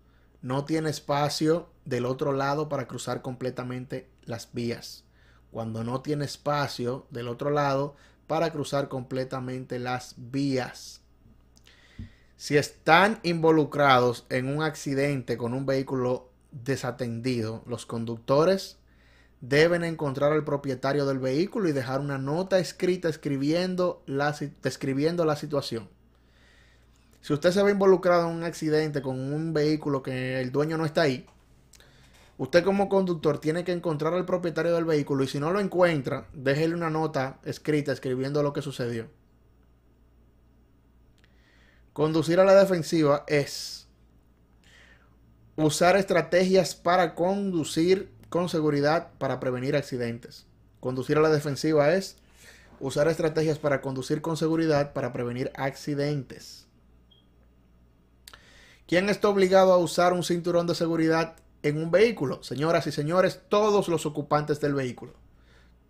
no tiene espacio del otro lado para cruzar completamente las vías. Cuando no tiene espacio del otro lado para cruzar completamente las vías. Si están involucrados en un accidente con un vehículo desatendido, los conductores deben encontrar al propietario del vehículo y dejar una nota escrita escribiendo describiendo la situación. Si usted se ve involucrado en un accidente con un vehículo que el dueño no está ahí, usted como conductor tiene que encontrar al propietario del vehículo y si no lo encuentra, déjele una nota escrita escribiendo lo que sucedió. Conducir a la defensiva es usar estrategias para conducir con seguridad para prevenir accidentes. Conducir a la defensiva es usar estrategias para conducir con seguridad para prevenir accidentes. ¿Quién está obligado a usar un cinturón de seguridad en un vehículo? Señoras y señores, todos los ocupantes del vehículo.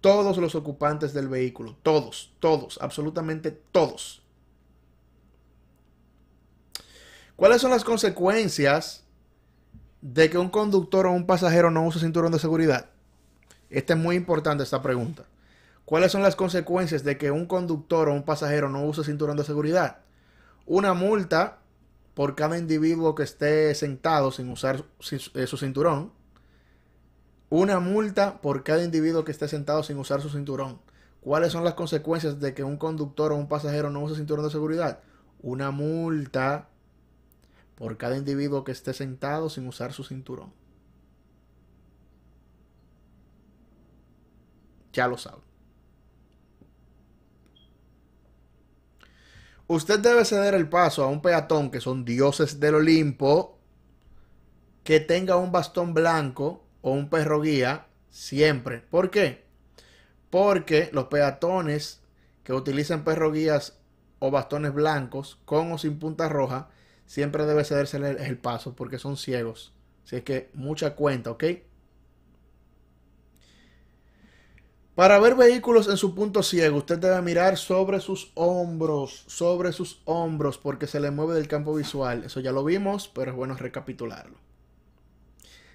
Todos los ocupantes del vehículo. Todos, todos, absolutamente todos. ¿Cuáles son las consecuencias de que un conductor o un pasajero no use cinturón de seguridad? Esta es muy importante esta pregunta. ¿Cuáles son las consecuencias de que un conductor o un pasajero no use cinturón de seguridad? Una multa por cada individuo que esté sentado sin usar eh, su cinturón. Una multa por cada individuo que esté sentado sin usar su cinturón. ¿Cuáles son las consecuencias de que un conductor o un pasajero no use cinturón de seguridad? Una multa por cada individuo que esté sentado sin usar su cinturón. Ya lo sabe. Usted debe ceder el paso a un peatón que son dioses del Olimpo, que tenga un bastón blanco o un perro guía siempre. ¿Por qué? Porque los peatones que utilizan perro guías o bastones blancos con o sin punta roja siempre debe cederse el paso porque son ciegos. Así es que mucha cuenta, ¿ok? Para ver vehículos en su punto ciego, usted debe mirar sobre sus hombros, sobre sus hombros, porque se le mueve del campo visual. Eso ya lo vimos, pero es bueno recapitularlo.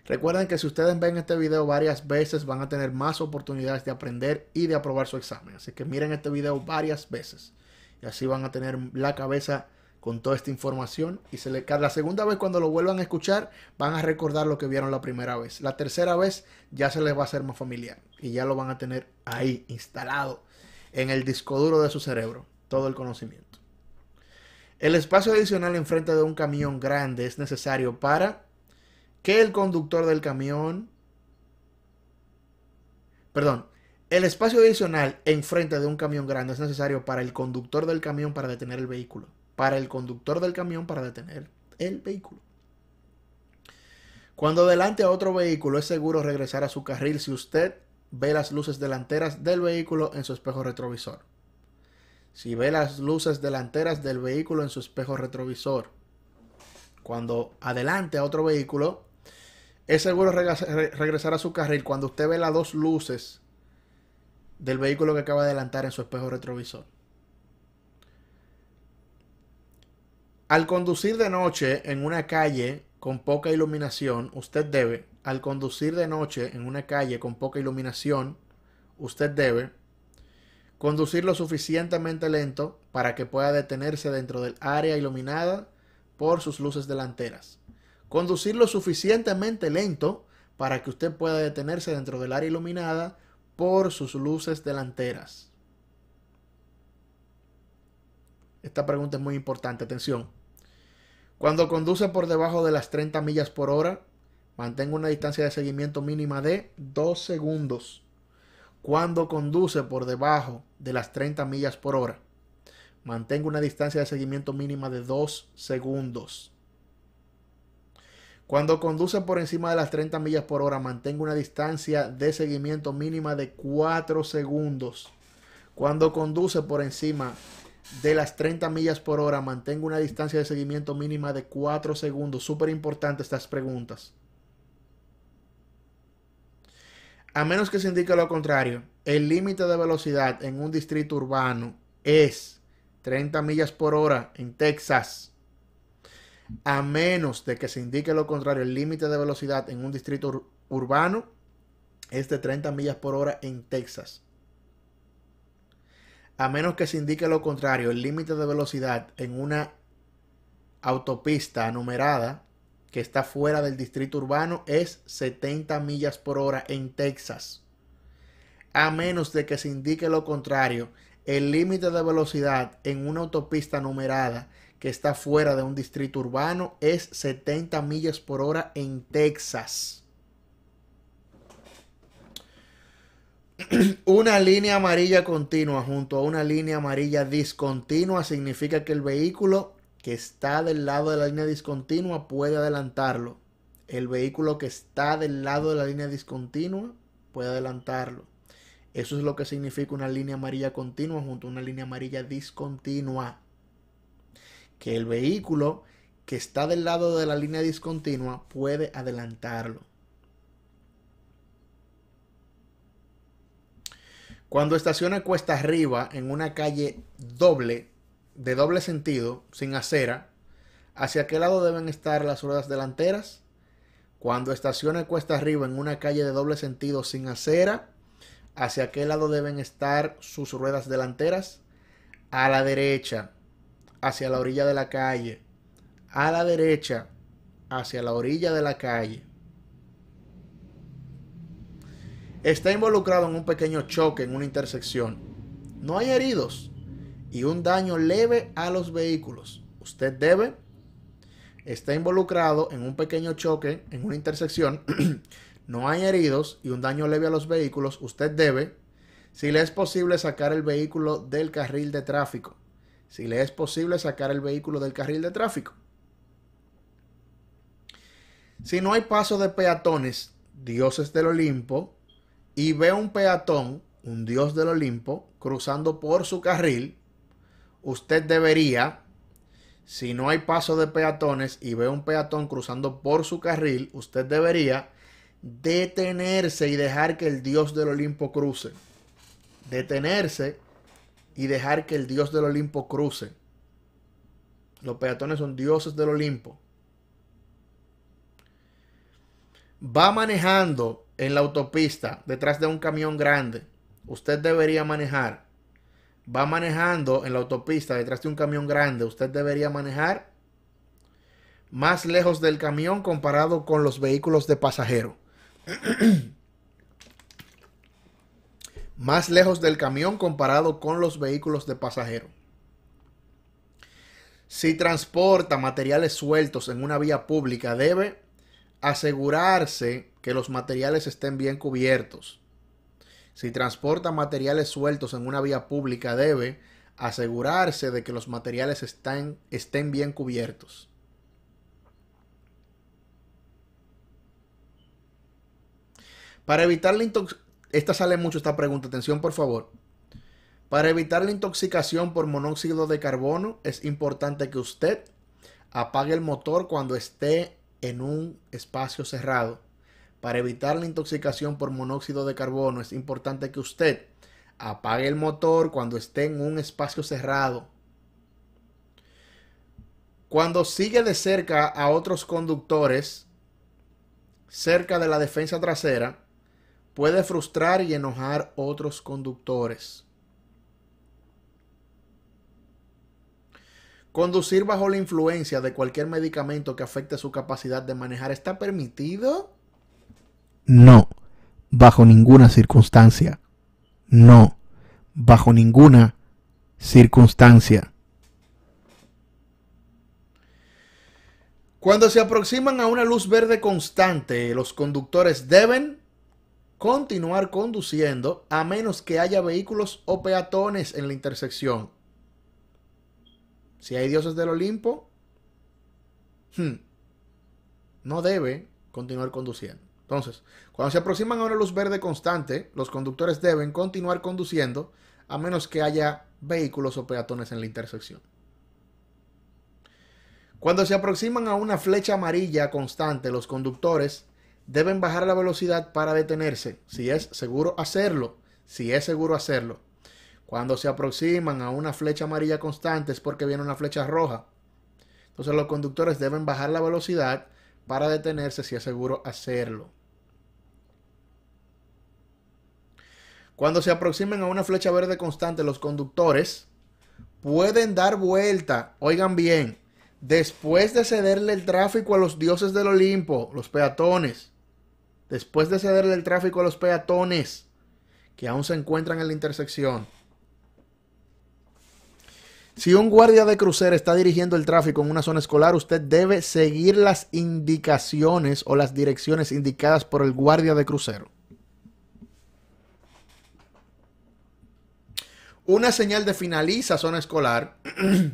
Recuerden que si ustedes ven este video varias veces, van a tener más oportunidades de aprender y de aprobar su examen. Así que miren este video varias veces. Y así van a tener la cabeza con toda esta información y se le la segunda vez cuando lo vuelvan a escuchar van a recordar lo que vieron la primera vez. La tercera vez ya se les va a hacer más familiar y ya lo van a tener ahí instalado en el disco duro de su cerebro, todo el conocimiento. El espacio adicional enfrente de un camión grande es necesario para que el conductor del camión Perdón, el espacio adicional enfrente de un camión grande es necesario para el conductor del camión para detener el vehículo para el conductor del camión para detener el vehículo. Cuando adelante a otro vehículo es seguro regresar a su carril si usted ve las luces delanteras del vehículo en su espejo retrovisor. Si ve las luces delanteras del vehículo en su espejo retrovisor. Cuando adelante a otro vehículo es seguro regresar a su carril cuando usted ve las dos luces del vehículo que acaba de adelantar en su espejo retrovisor. Al conducir de noche en una calle con poca iluminación, usted debe, al conducir de noche en una calle con poca iluminación, usted debe conducir lo suficientemente lento para que pueda detenerse dentro del área iluminada por sus luces delanteras. Conducir lo suficientemente lento para que usted pueda detenerse dentro del área iluminada por sus luces delanteras. Esta pregunta es muy importante, atención. Cuando conduce por debajo de las 30 millas por hora, mantenga una distancia de seguimiento mínima de 2 segundos. Cuando conduce por debajo de las 30 millas por hora, mantenga una distancia de seguimiento mínima de 2 segundos. Cuando conduce por encima de las 30 millas por hora, mantenga una distancia de seguimiento mínima de 4 segundos. Cuando conduce por encima de las 30 millas por hora, mantengo una distancia de seguimiento mínima de 4 segundos. Súper importante estas preguntas. A menos que se indique lo contrario, el límite de velocidad en un distrito urbano es 30 millas por hora en Texas. A menos de que se indique lo contrario, el límite de velocidad en un distrito urbano es de 30 millas por hora en Texas a menos que se indique lo contrario, el límite de velocidad en una autopista numerada que está fuera del distrito urbano es 70 millas por hora en Texas. A menos de que se indique lo contrario, el límite de velocidad en una autopista numerada que está fuera de un distrito urbano es 70 millas por hora en Texas. (clears throat) una línea amarilla continua junto a una línea amarilla discontinua significa que el vehículo que está del lado de la línea discontinua puede adelantarlo. El vehículo que está del lado de la línea discontinua puede adelantarlo. Eso es lo que significa una línea amarilla continua junto a una línea amarilla discontinua. Que el vehículo que está del lado de la línea discontinua puede adelantarlo. Cuando estaciona cuesta arriba en una calle doble, de doble sentido, sin acera, ¿hacia qué lado deben estar las ruedas delanteras? Cuando estaciona cuesta arriba en una calle de doble sentido sin acera, ¿hacia qué lado deben estar sus ruedas delanteras? A la derecha, hacia la orilla de la calle. A la derecha, hacia la orilla de la calle. está involucrado en un pequeño choque en una intersección. No hay heridos y un daño leve a los vehículos. Usted debe está involucrado en un pequeño choque en una intersección. (clears throat) no hay heridos y un daño leve a los vehículos. Usted debe, si le es posible, sacar el vehículo del carril de tráfico. Si le es posible sacar el vehículo del carril de tráfico. Si no hay paso de peatones, dioses del Olimpo, y ve un peatón, un dios del Olimpo, cruzando por su carril, usted debería, si no hay paso de peatones y ve un peatón cruzando por su carril, usted debería detenerse y dejar que el dios del Olimpo cruce. Detenerse y dejar que el dios del Olimpo cruce. Los peatones son dioses del Olimpo. Va manejando en la autopista detrás de un camión grande, usted debería manejar. Va manejando en la autopista detrás de un camión grande, usted debería manejar más lejos del camión comparado con los vehículos de pasajero. (clears throat) más lejos del camión comparado con los vehículos de pasajero. Si transporta materiales sueltos en una vía pública, debe asegurarse que los materiales estén bien cubiertos. Si transporta materiales sueltos en una vía pública debe asegurarse de que los materiales están, estén bien cubiertos. Para evitar la esta sale mucho esta pregunta, atención por favor. Para evitar la intoxicación por monóxido de carbono es importante que usted apague el motor cuando esté en un espacio cerrado. Para evitar la intoxicación por monóxido de carbono es importante que usted apague el motor cuando esté en un espacio cerrado. Cuando sigue de cerca a otros conductores, cerca de la defensa trasera, puede frustrar y enojar otros conductores. Conducir bajo la influencia de cualquier medicamento que afecte su capacidad de manejar está permitido. No, bajo ninguna circunstancia. No, bajo ninguna circunstancia. Cuando se aproximan a una luz verde constante, los conductores deben continuar conduciendo a menos que haya vehículos o peatones en la intersección. Si hay dioses del Olimpo, hmm, no debe continuar conduciendo. Entonces, cuando se aproximan a una luz verde constante, los conductores deben continuar conduciendo a menos que haya vehículos o peatones en la intersección. Cuando se aproximan a una flecha amarilla constante, los conductores deben bajar la velocidad para detenerse, si es seguro hacerlo, si es seguro hacerlo. Cuando se aproximan a una flecha amarilla constante es porque viene una flecha roja. Entonces los conductores deben bajar la velocidad para detenerse si es seguro hacerlo. Cuando se aproximen a una flecha verde constante, los conductores pueden dar vuelta, oigan bien, después de cederle el tráfico a los dioses del Olimpo, los peatones, después de cederle el tráfico a los peatones que aún se encuentran en la intersección. Si un guardia de crucero está dirigiendo el tráfico en una zona escolar, usted debe seguir las indicaciones o las direcciones indicadas por el guardia de crucero. Una señal de finaliza zona escolar (clears throat)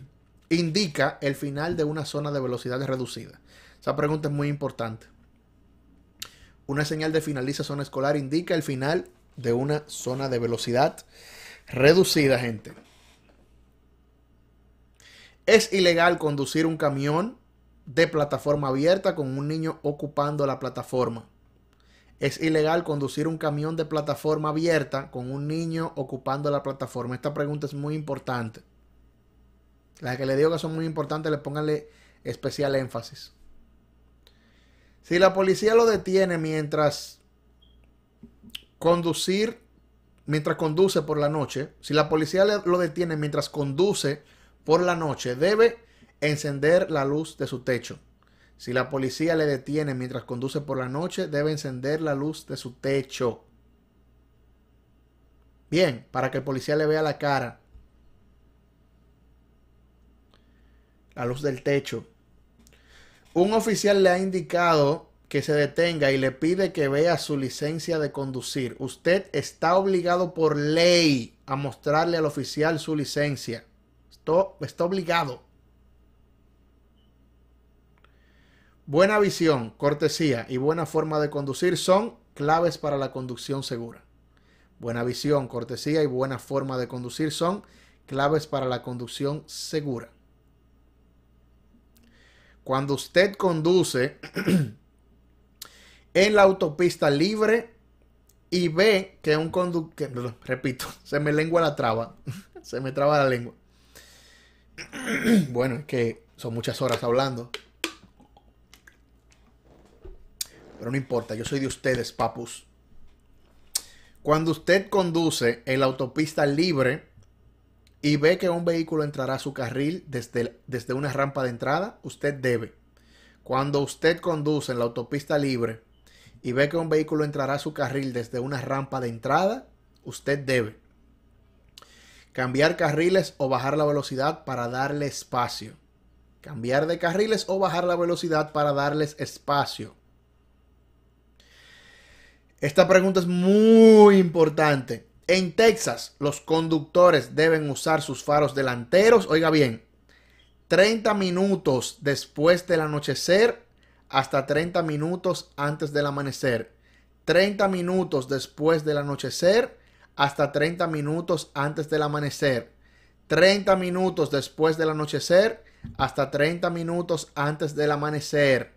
indica el final de una zona de velocidad reducida. Esa pregunta es muy importante. Una señal de finaliza zona escolar indica el final de una zona de velocidad reducida, gente. Es ilegal conducir un camión de plataforma abierta con un niño ocupando la plataforma es ilegal conducir un camión de plataforma abierta con un niño ocupando la plataforma. Esta pregunta es muy importante. Las que le digo que son muy importantes, le pónganle especial énfasis. Si la policía lo detiene mientras conducir, mientras conduce por la noche, si la policía lo detiene mientras conduce por la noche, debe encender la luz de su techo. Si la policía le detiene mientras conduce por la noche, debe encender la luz de su techo. Bien, para que el policía le vea la cara. La luz del techo. Un oficial le ha indicado que se detenga y le pide que vea su licencia de conducir. Usted está obligado por ley a mostrarle al oficial su licencia. Esto, está obligado. Buena visión, cortesía y buena forma de conducir son claves para la conducción segura. Buena visión, cortesía y buena forma de conducir son claves para la conducción segura. Cuando usted conduce (clears throat) en la autopista libre y ve que un conductor, repito, (laughs) se me lengua la traba, (laughs) se me traba la lengua. (clears throat) Bueno, es que son muchas horas hablando. pero no importa, yo soy de ustedes, papus. Cuando usted conduce en la autopista libre y ve que un vehículo entrará a su carril desde, desde una rampa de entrada, usted debe. Cuando usted conduce en la autopista libre y ve que un vehículo entrará a su carril desde una rampa de entrada, usted debe cambiar carriles o bajar la velocidad para darle espacio. Cambiar de carriles o bajar la velocidad para darles espacio. Esta pregunta es muy importante. En Texas, los conductores deben usar sus faros delanteros, oiga bien, 30 minutos después del anochecer hasta 30 minutos antes del amanecer. 30 minutos después del anochecer hasta 30 minutos antes del amanecer. 30 minutos después del anochecer hasta 30 minutos antes del amanecer.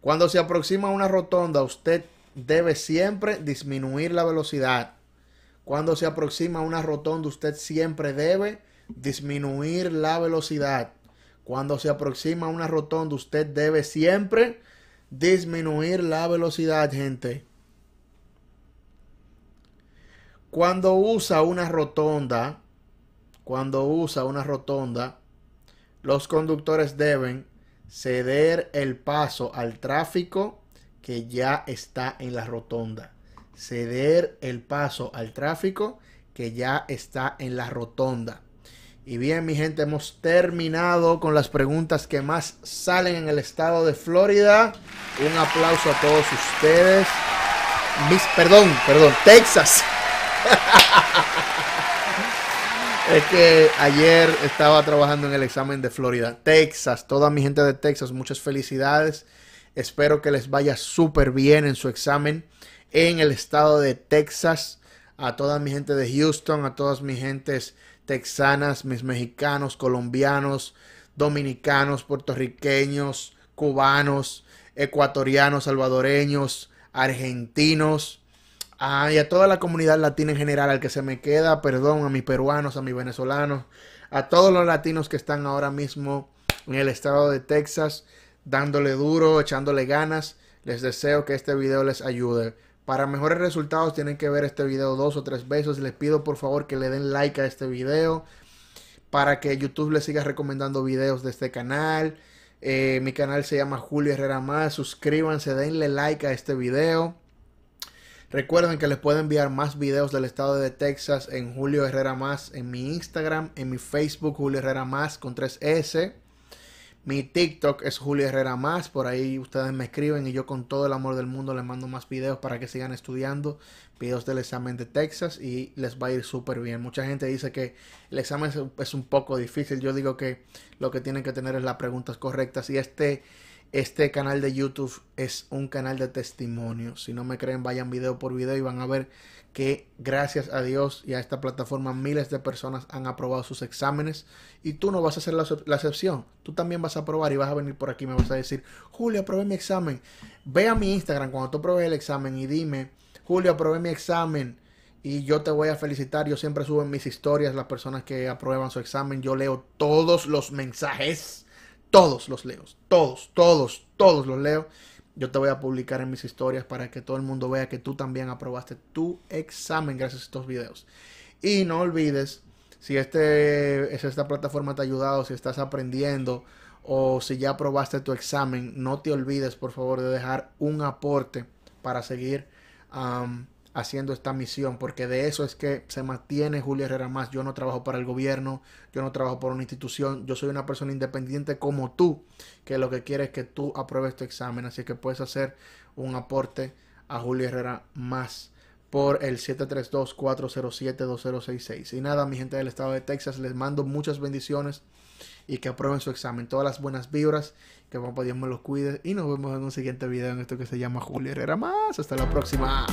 Cuando se aproxima una rotonda, usted debe siempre disminuir la velocidad. Cuando se aproxima una rotonda, usted siempre debe disminuir la velocidad. Cuando se aproxima una rotonda, usted debe siempre disminuir la velocidad, gente. Cuando usa una rotonda, cuando usa una rotonda, los conductores deben ceder el paso al tráfico que ya está en la rotonda. Ceder el paso al tráfico que ya está en la rotonda. Y bien, mi gente, hemos terminado con las preguntas que más salen en el estado de Florida. Un aplauso a todos ustedes. Mis, perdón, perdón, Texas. (laughs) Es que ayer estaba trabajando en el examen de Florida, Texas. Toda mi gente de Texas, muchas felicidades. Espero que les vaya súper bien en su examen en el estado de Texas. A toda mi gente de Houston, a todas mis gentes texanas, mis mexicanos, colombianos, dominicanos, puertorriqueños, cubanos, ecuatorianos, salvadoreños, argentinos, y a toda la comunidad latina en general, al que se me queda, perdón, a mis peruanos, a mis venezolanos, a todos los latinos que están ahora mismo en el estado de Texas, dándole duro, echándole ganas. Les deseo que este video les ayude. Para mejores resultados tienen que ver este video dos o tres veces. Les pido por favor que le den like a este video para que YouTube les siga recomendando videos de este canal. Eh, mi canal se llama Julio Herrera Más. Suscríbanse, denle like a este video. Recuerden que les puedo enviar más videos del estado de Texas en Julio Herrera Más, en mi Instagram, en mi Facebook Julio Herrera Más con 3S. Mi TikTok es Julio Herrera Más, por ahí ustedes me escriben y yo con todo el amor del mundo les mando más videos para que sigan estudiando videos del examen de Texas y les va a ir súper bien. Mucha gente dice que el examen es un poco difícil, yo digo que lo que tienen que tener es las preguntas correctas y este... Este canal de YouTube es un canal de testimonio. Si no me creen, vayan video por video y van a ver que gracias a Dios y a esta plataforma miles de personas han aprobado sus exámenes y tú no vas a ser la, excepción. Tú también vas a aprobar y vas a venir por aquí y me vas a decir, Julio, aprobé mi examen. Ve a mi Instagram cuando tú apruebes el examen y dime, Julio, aprobé mi examen y yo te voy a felicitar. Yo siempre subo en mis historias las personas que aprueban su examen. Yo leo todos los mensajes todos los leo. Todos, todos, todos los leo. Yo te voy a publicar en mis historias para que todo el mundo vea que tú también aprobaste tu examen gracias a estos videos. Y no olvides, si, este, esta plataforma te ha ayudado, si estás aprendiendo o si ya aprobaste tu examen, no te olvides por favor de dejar un aporte para seguir haciendo esta misión, porque de eso es que se mantiene Julio Herrera más. Yo no trabajo para el gobierno, yo no trabajo por una institución, yo soy una persona independiente como tú, que lo que quiere es que tú apruebes tu examen, así que puedes hacer un aporte a Julio Herrera más por el 732-407-2066. Y nada, mi gente del estado de Texas, les mando muchas bendiciones y que aprueben su examen. Todas las buenas vibras, que papá Dios me los cuide y nos vemos en un siguiente video en esto que se llama Julio Herrera Más. Hasta la próxima.